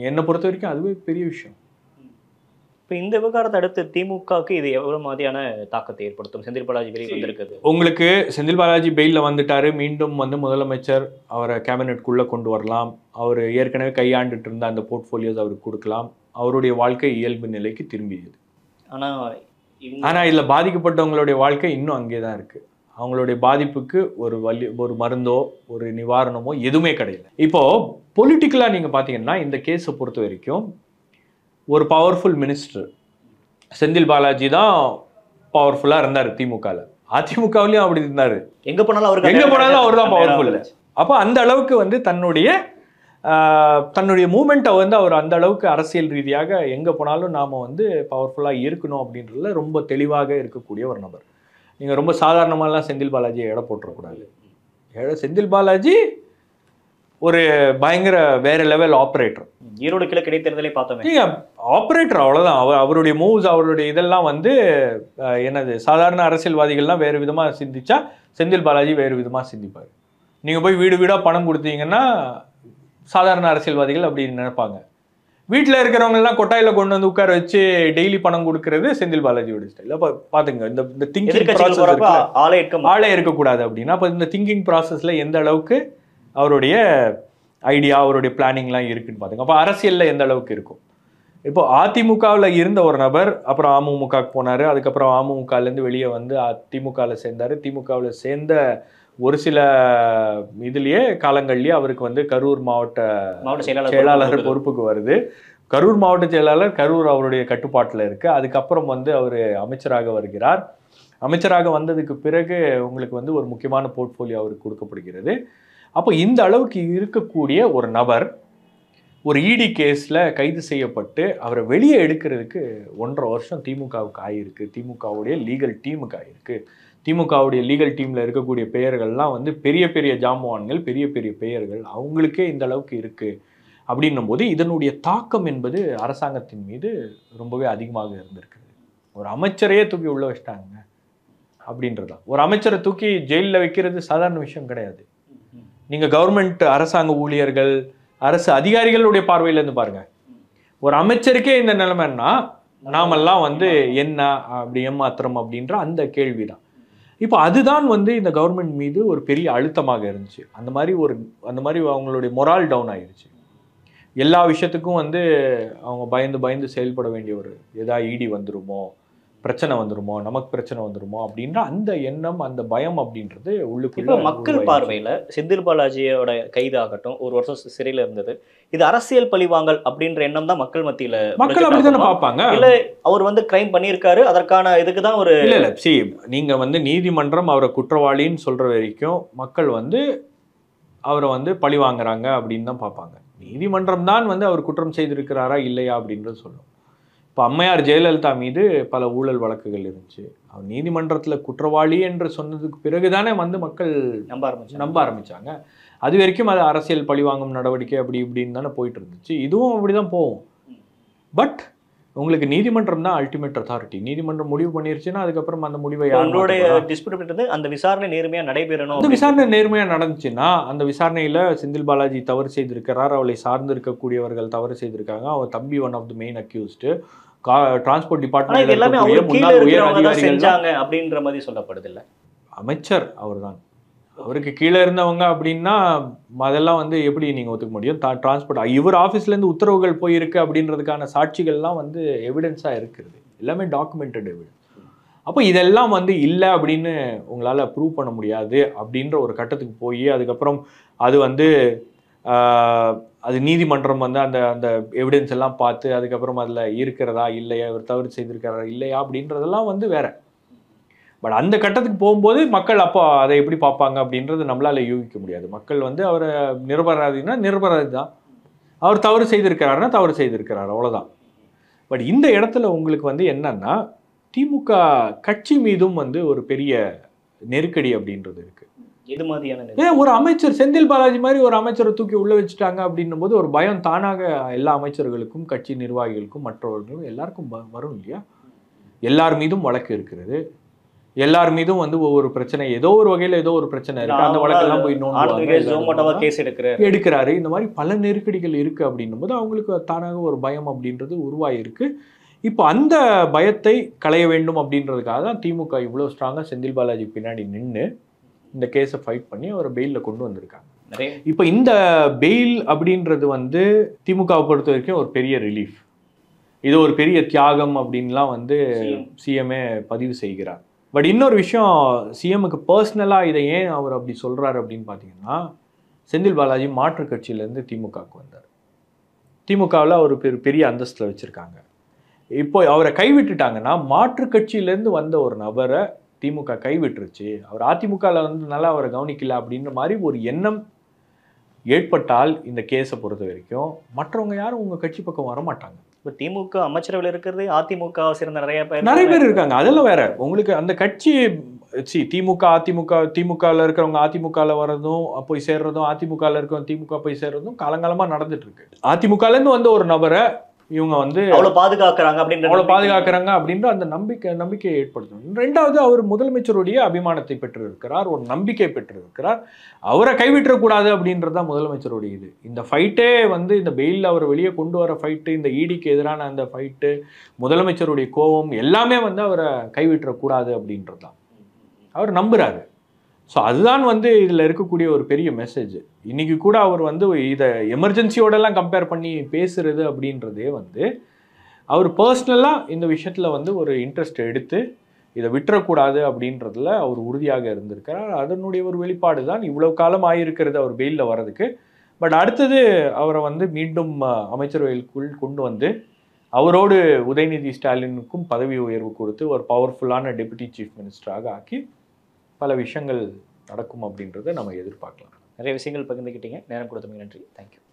என்னை பொறுத்த வரைக்கும் அதுவே பெரிய விஷயம் இப்போ இந்த விவகாரத்தை அடுத்து திமுகவுக்கு இது எவ்வளோ மாதிரியான தாக்கத்தை ஏற்படுத்தும் செந்தில் பாலாஜி வெளியே வந்திருக்குது உங்களுக்கு செந்தில் பாலாஜி பெயிலில் வந்துட்டாரு மீண்டும் வந்து முதலமைச்சர் அவரை கேபினெட்குள்ளே கொண்டு வரலாம் அவர் ஏற்கனவே கையாண்டுட்டு இருந்த அந்த போர்ட்ஃபோலியோஸ் அவருக்கு கொடுக்கலாம் அவருடைய வாழ்க்கை இயல்பு நிலைக்கு திரும்பியது ஆனால் ஆனால் இதில் பாதிக்கப்பட்டவங்களுடைய வாழ்க்கை இன்னும் அங்கே தான் இருக்குது அவங்களுடைய பாதிப்புக்கு ஒரு வலி ஒரு மருந்தோ ஒரு நிவாரணமோ எதுவுமே கிடையாது இப்போது பொலிட்டிக்கலாக நீங்கள் பார்த்தீங்கன்னா இந்த கேஸை பொறுத்த வரைக்கும் ஒரு பவர்ஃபுல் மினிஸ்டர் செந்தில் பாலாஜி தான் பவர்ஃபுல்லாக இருந்தார் திமுகவில் அதிமுகவிலையும் அப்படி இருந்தார் எங்கே போனாலும் அவர் எங்கே போனாலும் அவர் தான் பவர்ஃபுல் அப்போ அந்த அளவுக்கு வந்து தன்னுடைய தன்னுடைய மூமெண்ட்டை வந்து அவர் அந்த அளவுக்கு அரசியல் ரீதியாக எங்கே போனாலும் நாம் வந்து பவர்ஃபுல்லாக இருக்கணும் அப்படின்றதுல ரொம்ப தெளிவாக இருக்கக்கூடிய ஒரு நபர் நீங்கள் ரொம்ப சாதாரணமாலாம் செந்தில் பாலாஜியை இட போட்டுறக்கூடாது செந்தில் பாலாஜி ஒரு பயங்கர வேற லெவல் ஆப்ரேட்டர் ஈரோடு கிழக்கு இடைத்தேர்தலே பார்த்தோம் ஆப்ரேட்டர் அவ்வளோதான் அவர் அவருடைய மூவ்ஸ் அவருடைய இதெல்லாம் வந்து என்னது சாதாரண அரசியல்வாதிகள்லாம் வேறு விதமாக சிந்திச்சா செந்தில் பாலாஜி வேறு விதமாக சிந்திப்பார் நீங்கள் போய் வீடு வீடாக பணம் கொடுத்தீங்கன்னா சாதாரண அரசியல்வாதிகள் அப்படி நினைப்பாங்க வீட்டில் இருக்கிறவங்கெல்லாம் கொட்டாயில் கொண்டு வந்து உட்கார வச்சு டெய்லி பணம் கொடுக்கறது செந்தில் பாலாஜியோட ஸ்டைல் அப்போ பார்த்துங்க இந்த இந்த திங்கிங் ஆலை இருக்க ஆளே இருக்கக்கூடாது அப்படின்னா அப்போ இந்த திங்கிங் ப்ராசஸில் எந்த அளவுக்கு அவருடைய ஐடியா அவருடைய பிளானிங்லாம் இருக்குன்னு பார்த்துங்க அப்போ அரசியலில் எந்த அளவுக்கு இருக்கும் இப்போ அதிமுகவில் இருந்த ஒரு நபர் அப்புறம் அமமுகவுக்கு போனார் அதுக்கப்புறம் அமமுகலேருந்து வெளியே வந்து அதிமுகவில் சேர்ந்தார் திமுகவில் சேர்ந்த ஒரு சில இதுலேயே காலங்கள்லேயே அவருக்கு வந்து கரூர் மாவட்ட மாவட்ட செயலாளர் பொறுப்புக்கு வருது கரூர் மாவட்ட செயலாளர் கரூர் அவருடைய கட்டுப்பாட்டில் இருக்குது அதுக்கப்புறம் வந்து அவர் அமைச்சராக வருகிறார் அமைச்சராக வந்ததுக்கு பிறகு உங்களுக்கு வந்து ஒரு முக்கியமான போர்ட்ஃபோலியோ அவருக்கு கொடுக்கப்படுகிறது அப்போ இந்த அளவுக்கு இருக்கக்கூடிய ஒரு நபர் ஒரு இடி e கேஸில் கைது செய்யப்பட்டு அவரை வெளியே எடுக்கிறதுக்கு ஒன்றரை வருஷம் திமுகவுக்கு ஆயிருக்கு திமுகவுடைய லீகல் டீமுக்கு ஆகியிருக்கு திமுகவுடைய லீகல் டீமில் இருக்கக்கூடிய பெயர்கள்லாம் வந்து பெரிய பெரிய ஜாமுவான்கள் பெரிய பெரிய பெயர்கள் அவங்களுக்கே இந்த அளவுக்கு இருக்குது அப்படின்னும் போது இதனுடைய தாக்கம் என்பது அரசாங்கத்தின் மீது ரொம்பவே அதிகமாக இருந்திருக்குது ஒரு அமைச்சரையே தூக்கி உள்ளே வச்சிட்டாங்க அப்படின்றதான் ஒரு அமைச்சரை தூக்கி ஜெயிலில் வைக்கிறது சாதாரண விஷயம் கிடையாது நீங்கள் கவர்மெண்ட் அரசாங்க ஊழியர்கள் அரசு அதிகாரிகளுடைய பார்வையிலேருந்து பாருங்கள் ஒரு அமைச்சருக்கே இந்த நிலைமைன்னா நாமெல்லாம் வந்து என்ன அப்படி ஏமாத்திரம் அப்படின்ற அந்த கேள்வி தான் இப்போ அதுதான் வந்து இந்த கவர்மெண்ட் மீது ஒரு பெரிய அழுத்தமாக இருந்துச்சு அந்த மாதிரி ஒரு அந்த மாதிரி அவங்களுடைய மொரால் டவுன் ஆயிடுச்சு எல்லா விஷயத்துக்கும் வந்து அவங்க பயந்து பயந்து செயல்பட வேண்டிய ஒரு எதா இடி வந்துருமோ பிரச்சனை வந்துருமோ நமக்கு பிரச்சனை வந்துருமோ அப்படின்ற அந்த எண்ணம் அந்த பயம் அப்படின்றது உள்ளுக்குள்ள மக்கள் பார்வையில் செந்தில் பாலாஜியோட கைதாகட்டும் ஒரு வருஷம் சிறையில் இருந்தது இது அரசியல் பழிவாங்கல் அப்படின்ற எண்ணம் தான் மக்கள் மத்தியில் மக்கள் அப்படிதான் பார்ப்பாங்க இல்ல அவர் வந்து கிரைம் பண்ணியிருக்காரு அதற்கான இதுக்கு தான் ஒரு இல்ல சி நீங்க வந்து நீதிமன்றம் அவரை குற்றவாளின்னு சொல்ற வரைக்கும் மக்கள் வந்து அவரை வந்து பழி வாங்குறாங்க அப்படின்னு தான் பார்ப்பாங்க நீதிமன்றம் தான் வந்து அவர் குற்றம் செய்திருக்கிறாரா இல்லையா அப்படின்றது சொல்லும் இப்போ அம்மையார் ஜெயலலிதா மீது பல ஊழல் வழக்குகள் இருந்துச்சு அவர் நீதிமன்றத்தில் குற்றவாளி என்று சொன்னதுக்கு பிறகு தானே வந்து மக்கள் நம்ப ஆரம்பிச்சு நம்ப ஆரம்பித்தாங்க அது வரைக்கும் அது அரசியல் பழிவாங்கும் நடவடிக்கை அப்படி இப்படின்னு தானே போயிட்டு இருந்துச்சு இதுவும் அப்படி தான் போகும் பட் உங்களுக்கு நீதிமன்றம் தான் அல்டிமேட் அத்தாரிட்டி நீதிமன்றம் முடிவு பண்ணிருச்சுன்னா அதுக்கப்புறம் அந்த முடிவை உங்களுடைய டிஸ்பியூட் அந்த விசாரணை நேர்மையா நடைபெறணும் அந்த விசாரணை நேர்மையா நடந்துச்சுன்னா அந்த விசாரணையில செந்தில் பாலாஜி தவறு செய்திருக்கிறார் அவளை சார்ந்து இருக்கக்கூடியவர்கள் தவறு செய்திருக்காங்க அவர் தம்பி one of the main accused transport department எல்லாமே முன்னாள் அப்படின்ற மாதிரி சொல்லப்படுது இல்லை அமைச்சர் அவர் தான் அவருக்கு கீழே இருந்தவங்க அப்படின்னா அதெல்லாம் வந்து எப்படி நீங்கள் ஒத்துக்க முடியும் தா டிரான்ஸ்போர்ட் இவர் ஆஃபீஸ்லேருந்து உத்தரவுகள் போயிருக்கு அப்படின்றதுக்கான சாட்சிகள்லாம் வந்து எவிடென்ஸாக இருக்கிறது எல்லாமே டாக்குமெண்டட் எவிடன்ஸ் அப்போ இதெல்லாம் வந்து இல்லை அப்படின்னு உங்களால் ப்ரூவ் பண்ண முடியாது அப்படின்ற ஒரு கட்டத்துக்கு போய் அதுக்கப்புறம் அது வந்து அது நீதிமன்றம் வந்து அந்த அந்த எவிடன்ஸ் எல்லாம் பார்த்து அதுக்கப்புறம் அதில் இருக்கிறதா இல்லையா இவர் தவறு செய்திருக்கிறாரா இல்லையா அப்படின்றதெல்லாம் வந்து வேறு பட் அந்த கட்டத்துக்கு போகும்போது மக்கள் அப்போ அதை எப்படி பார்ப்பாங்க அப்படின்றது நம்மளால் யூகிக்க முடியாது மக்கள் வந்து அவரை நிரபராதினா நிரபராதி தான் அவர் தவறு செய்திருக்கிறாருன்னா தவறு செய்திருக்கிறார் அவ்வளோதான் பட் இந்த இடத்துல உங்களுக்கு வந்து என்னன்னா திமுக கட்சி மீதும் வந்து ஒரு பெரிய நெருக்கடி அப்படின்றது இருக்கு இது மாதிரியான ஏன் ஒரு அமைச்சர் செந்தில் பாலாஜி மாதிரி ஒரு அமைச்சரை தூக்கி உள்ள வச்சுட்டாங்க அப்படின்னும் போது ஒரு பயம் தானாக எல்லா அமைச்சர்களுக்கும் கட்சி நிர்வாகிகளுக்கும் மற்றவர்களுக்கும் எல்லாருக்கும் வரும் இல்லையா எல்லார் மீதும் வழக்கு இருக்கிறது எல்லார் மீதும் வந்து ஒவ்வொரு பிரச்சனை ஏதோ ஒரு வகையில் ஏதோ ஒரு பிரச்சனை இருக்கு அந்த வழக்கெல்லாம் போய் நோண்டாவா கேஸ் எடுக்கிறாரு எடுக்கிறாரு இந்த மாதிரி பல நெருக்கடிகள் இருக்கு அப்படின்னும் போது அவங்களுக்கு தானாக ஒரு பயம் அப்படின்றது உருவாயிருக்கு இப்போ அந்த பயத்தை களைய வேண்டும் அப்படின்றதுக்காக தான் திமுக இவ்வளோ ஸ்ட்ராங்காக செந்தில் பாலாஜி பின்னாடி நின்று இந்த கேஸை ஃபைட் பண்ணி அவரை பெயிலில் கொண்டு வந்திருக்காங்க இப்போ இந்த பெயில் அப்படின்றது வந்து திமுகவை பொறுத்த வரைக்கும் ஒரு பெரிய ரிலீஃப் இது ஒரு பெரிய தியாகம் அப்படின்லாம் வந்து சிஎம்ஏ பதிவு செய்கிறார் பட் இன்னொரு விஷயம் சிஎம்முக்கு பர்சனலாக இதை ஏன் அவர் அப்படி சொல்கிறாரு அப்படின்னு பார்த்தீங்கன்னா செந்தில் பாலாஜி மாற்று கட்சியிலேருந்து திமுகவுக்கு வந்தார் திமுகவில் அவர் பெரு பெரிய அந்தஸ்தில் வச்சுருக்காங்க இப்போ அவரை கைவிட்டுட்டாங்கன்னா மாற்று கட்சியிலேருந்து வந்த ஒரு நபரை திமுக கைவிட்டுருச்சு அவர் அதிமுகவில் வந்து நல்லா அவரை கவனிக்கல அப்படின்ற மாதிரி ஒரு எண்ணம் ஏற்பட்டால் இந்த கேஸை பொறுத்த வரைக்கும் மற்றவங்க யாரும் உங்கள் கட்சி பக்கம் வரமாட்டாங்க இப்போ திமுக அமைச்சரவையில் இருக்கிறது அதிமுக சேர்ந்த நிறைய பேர் நிறைய பேர் இருக்காங்க அதெல்லாம் வேற உங்களுக்கு அந்த கட்சி சி திமுக அதிமுக திமுகவில் இருக்கிறவங்க அதிமுகவில் வர்றதும் போய் சேர்றதும் அதிமுகவில் இருக்கிறவங்க திமுக போய் சேர்றதும் காலங்காலமாக நடந்துட்டு இருக்கு அதிமுகலேருந்து வந்த ஒரு நபரை இவங்க வந்து அவ்வளோ பாதுகாக்கிறாங்க அப்படின்ற அவ்வளோ பாதுகாக்கிறாங்க அப்படின்ற அந்த நம்பிக்கை நம்பிக்கையை ஏற்படுத்தணும் ரெண்டாவது அவர் முதலமைச்சருடைய அபிமானத்தை பெற்றிருக்கிறார் ஒரு நம்பிக்கை பெற்றிருக்கிறார் அவரை கைவிட்டக்கூடாது அப்படின்றது முதலமைச்சருடைய இது இந்த ஃபைட்டே வந்து இந்த பெயிலில் அவர் வெளியே கொண்டு வர ஃபைட்டு இந்த ஈடிக்கு e எதிரான அந்த ஃபைட்டு முதலமைச்சருடைய கோபம் எல்லாமே வந்து அவரை கைவிட்டக்கூடாது அப்படின்றது தான் அவர் நம்புகிறாரு ஸோ அதுதான் வந்து இதில் இருக்கக்கூடிய ஒரு பெரிய மெசேஜ் இன்றைக்கி கூட அவர் வந்து இதை எமர்ஜென்சியோடலாம் கம்பேர் பண்ணி பேசுகிறது அப்படின்றதே வந்து அவர் பர்சனலாக இந்த விஷயத்தில் வந்து ஒரு இன்ட்ரெஸ்ட் எடுத்து இதை விட்டுறக்கூடாது அப்படின்றதுல அவர் உறுதியாக இருந்திருக்கிறார் அதனுடைய ஒரு வெளிப்பாடு தான் இவ்வளோ காலம் ஆகியிருக்கிறது அவர் வெயிலில் வர்றதுக்கு பட் அடுத்தது அவரை வந்து மீண்டும் அமைச்சரவைக்குள் கொண்டு வந்து அவரோடு உதயநிதி ஸ்டாலினுக்கும் பதவி உயர்வு கொடுத்து ஒரு பவர்ஃபுல்லான டெபுட்டி சீஃப் மினிஸ்டராக ஆக்கி பல விஷயங்கள் நடக்கும் அப்படின்றத நம்ம எதிர்பார்க்கலாம் நிறைய விஷயங்கள் பகிர்ந்துக்கிட்டீங்க நேரம் கொடுத்தமைக்கு நன்றி தேங்க்யூ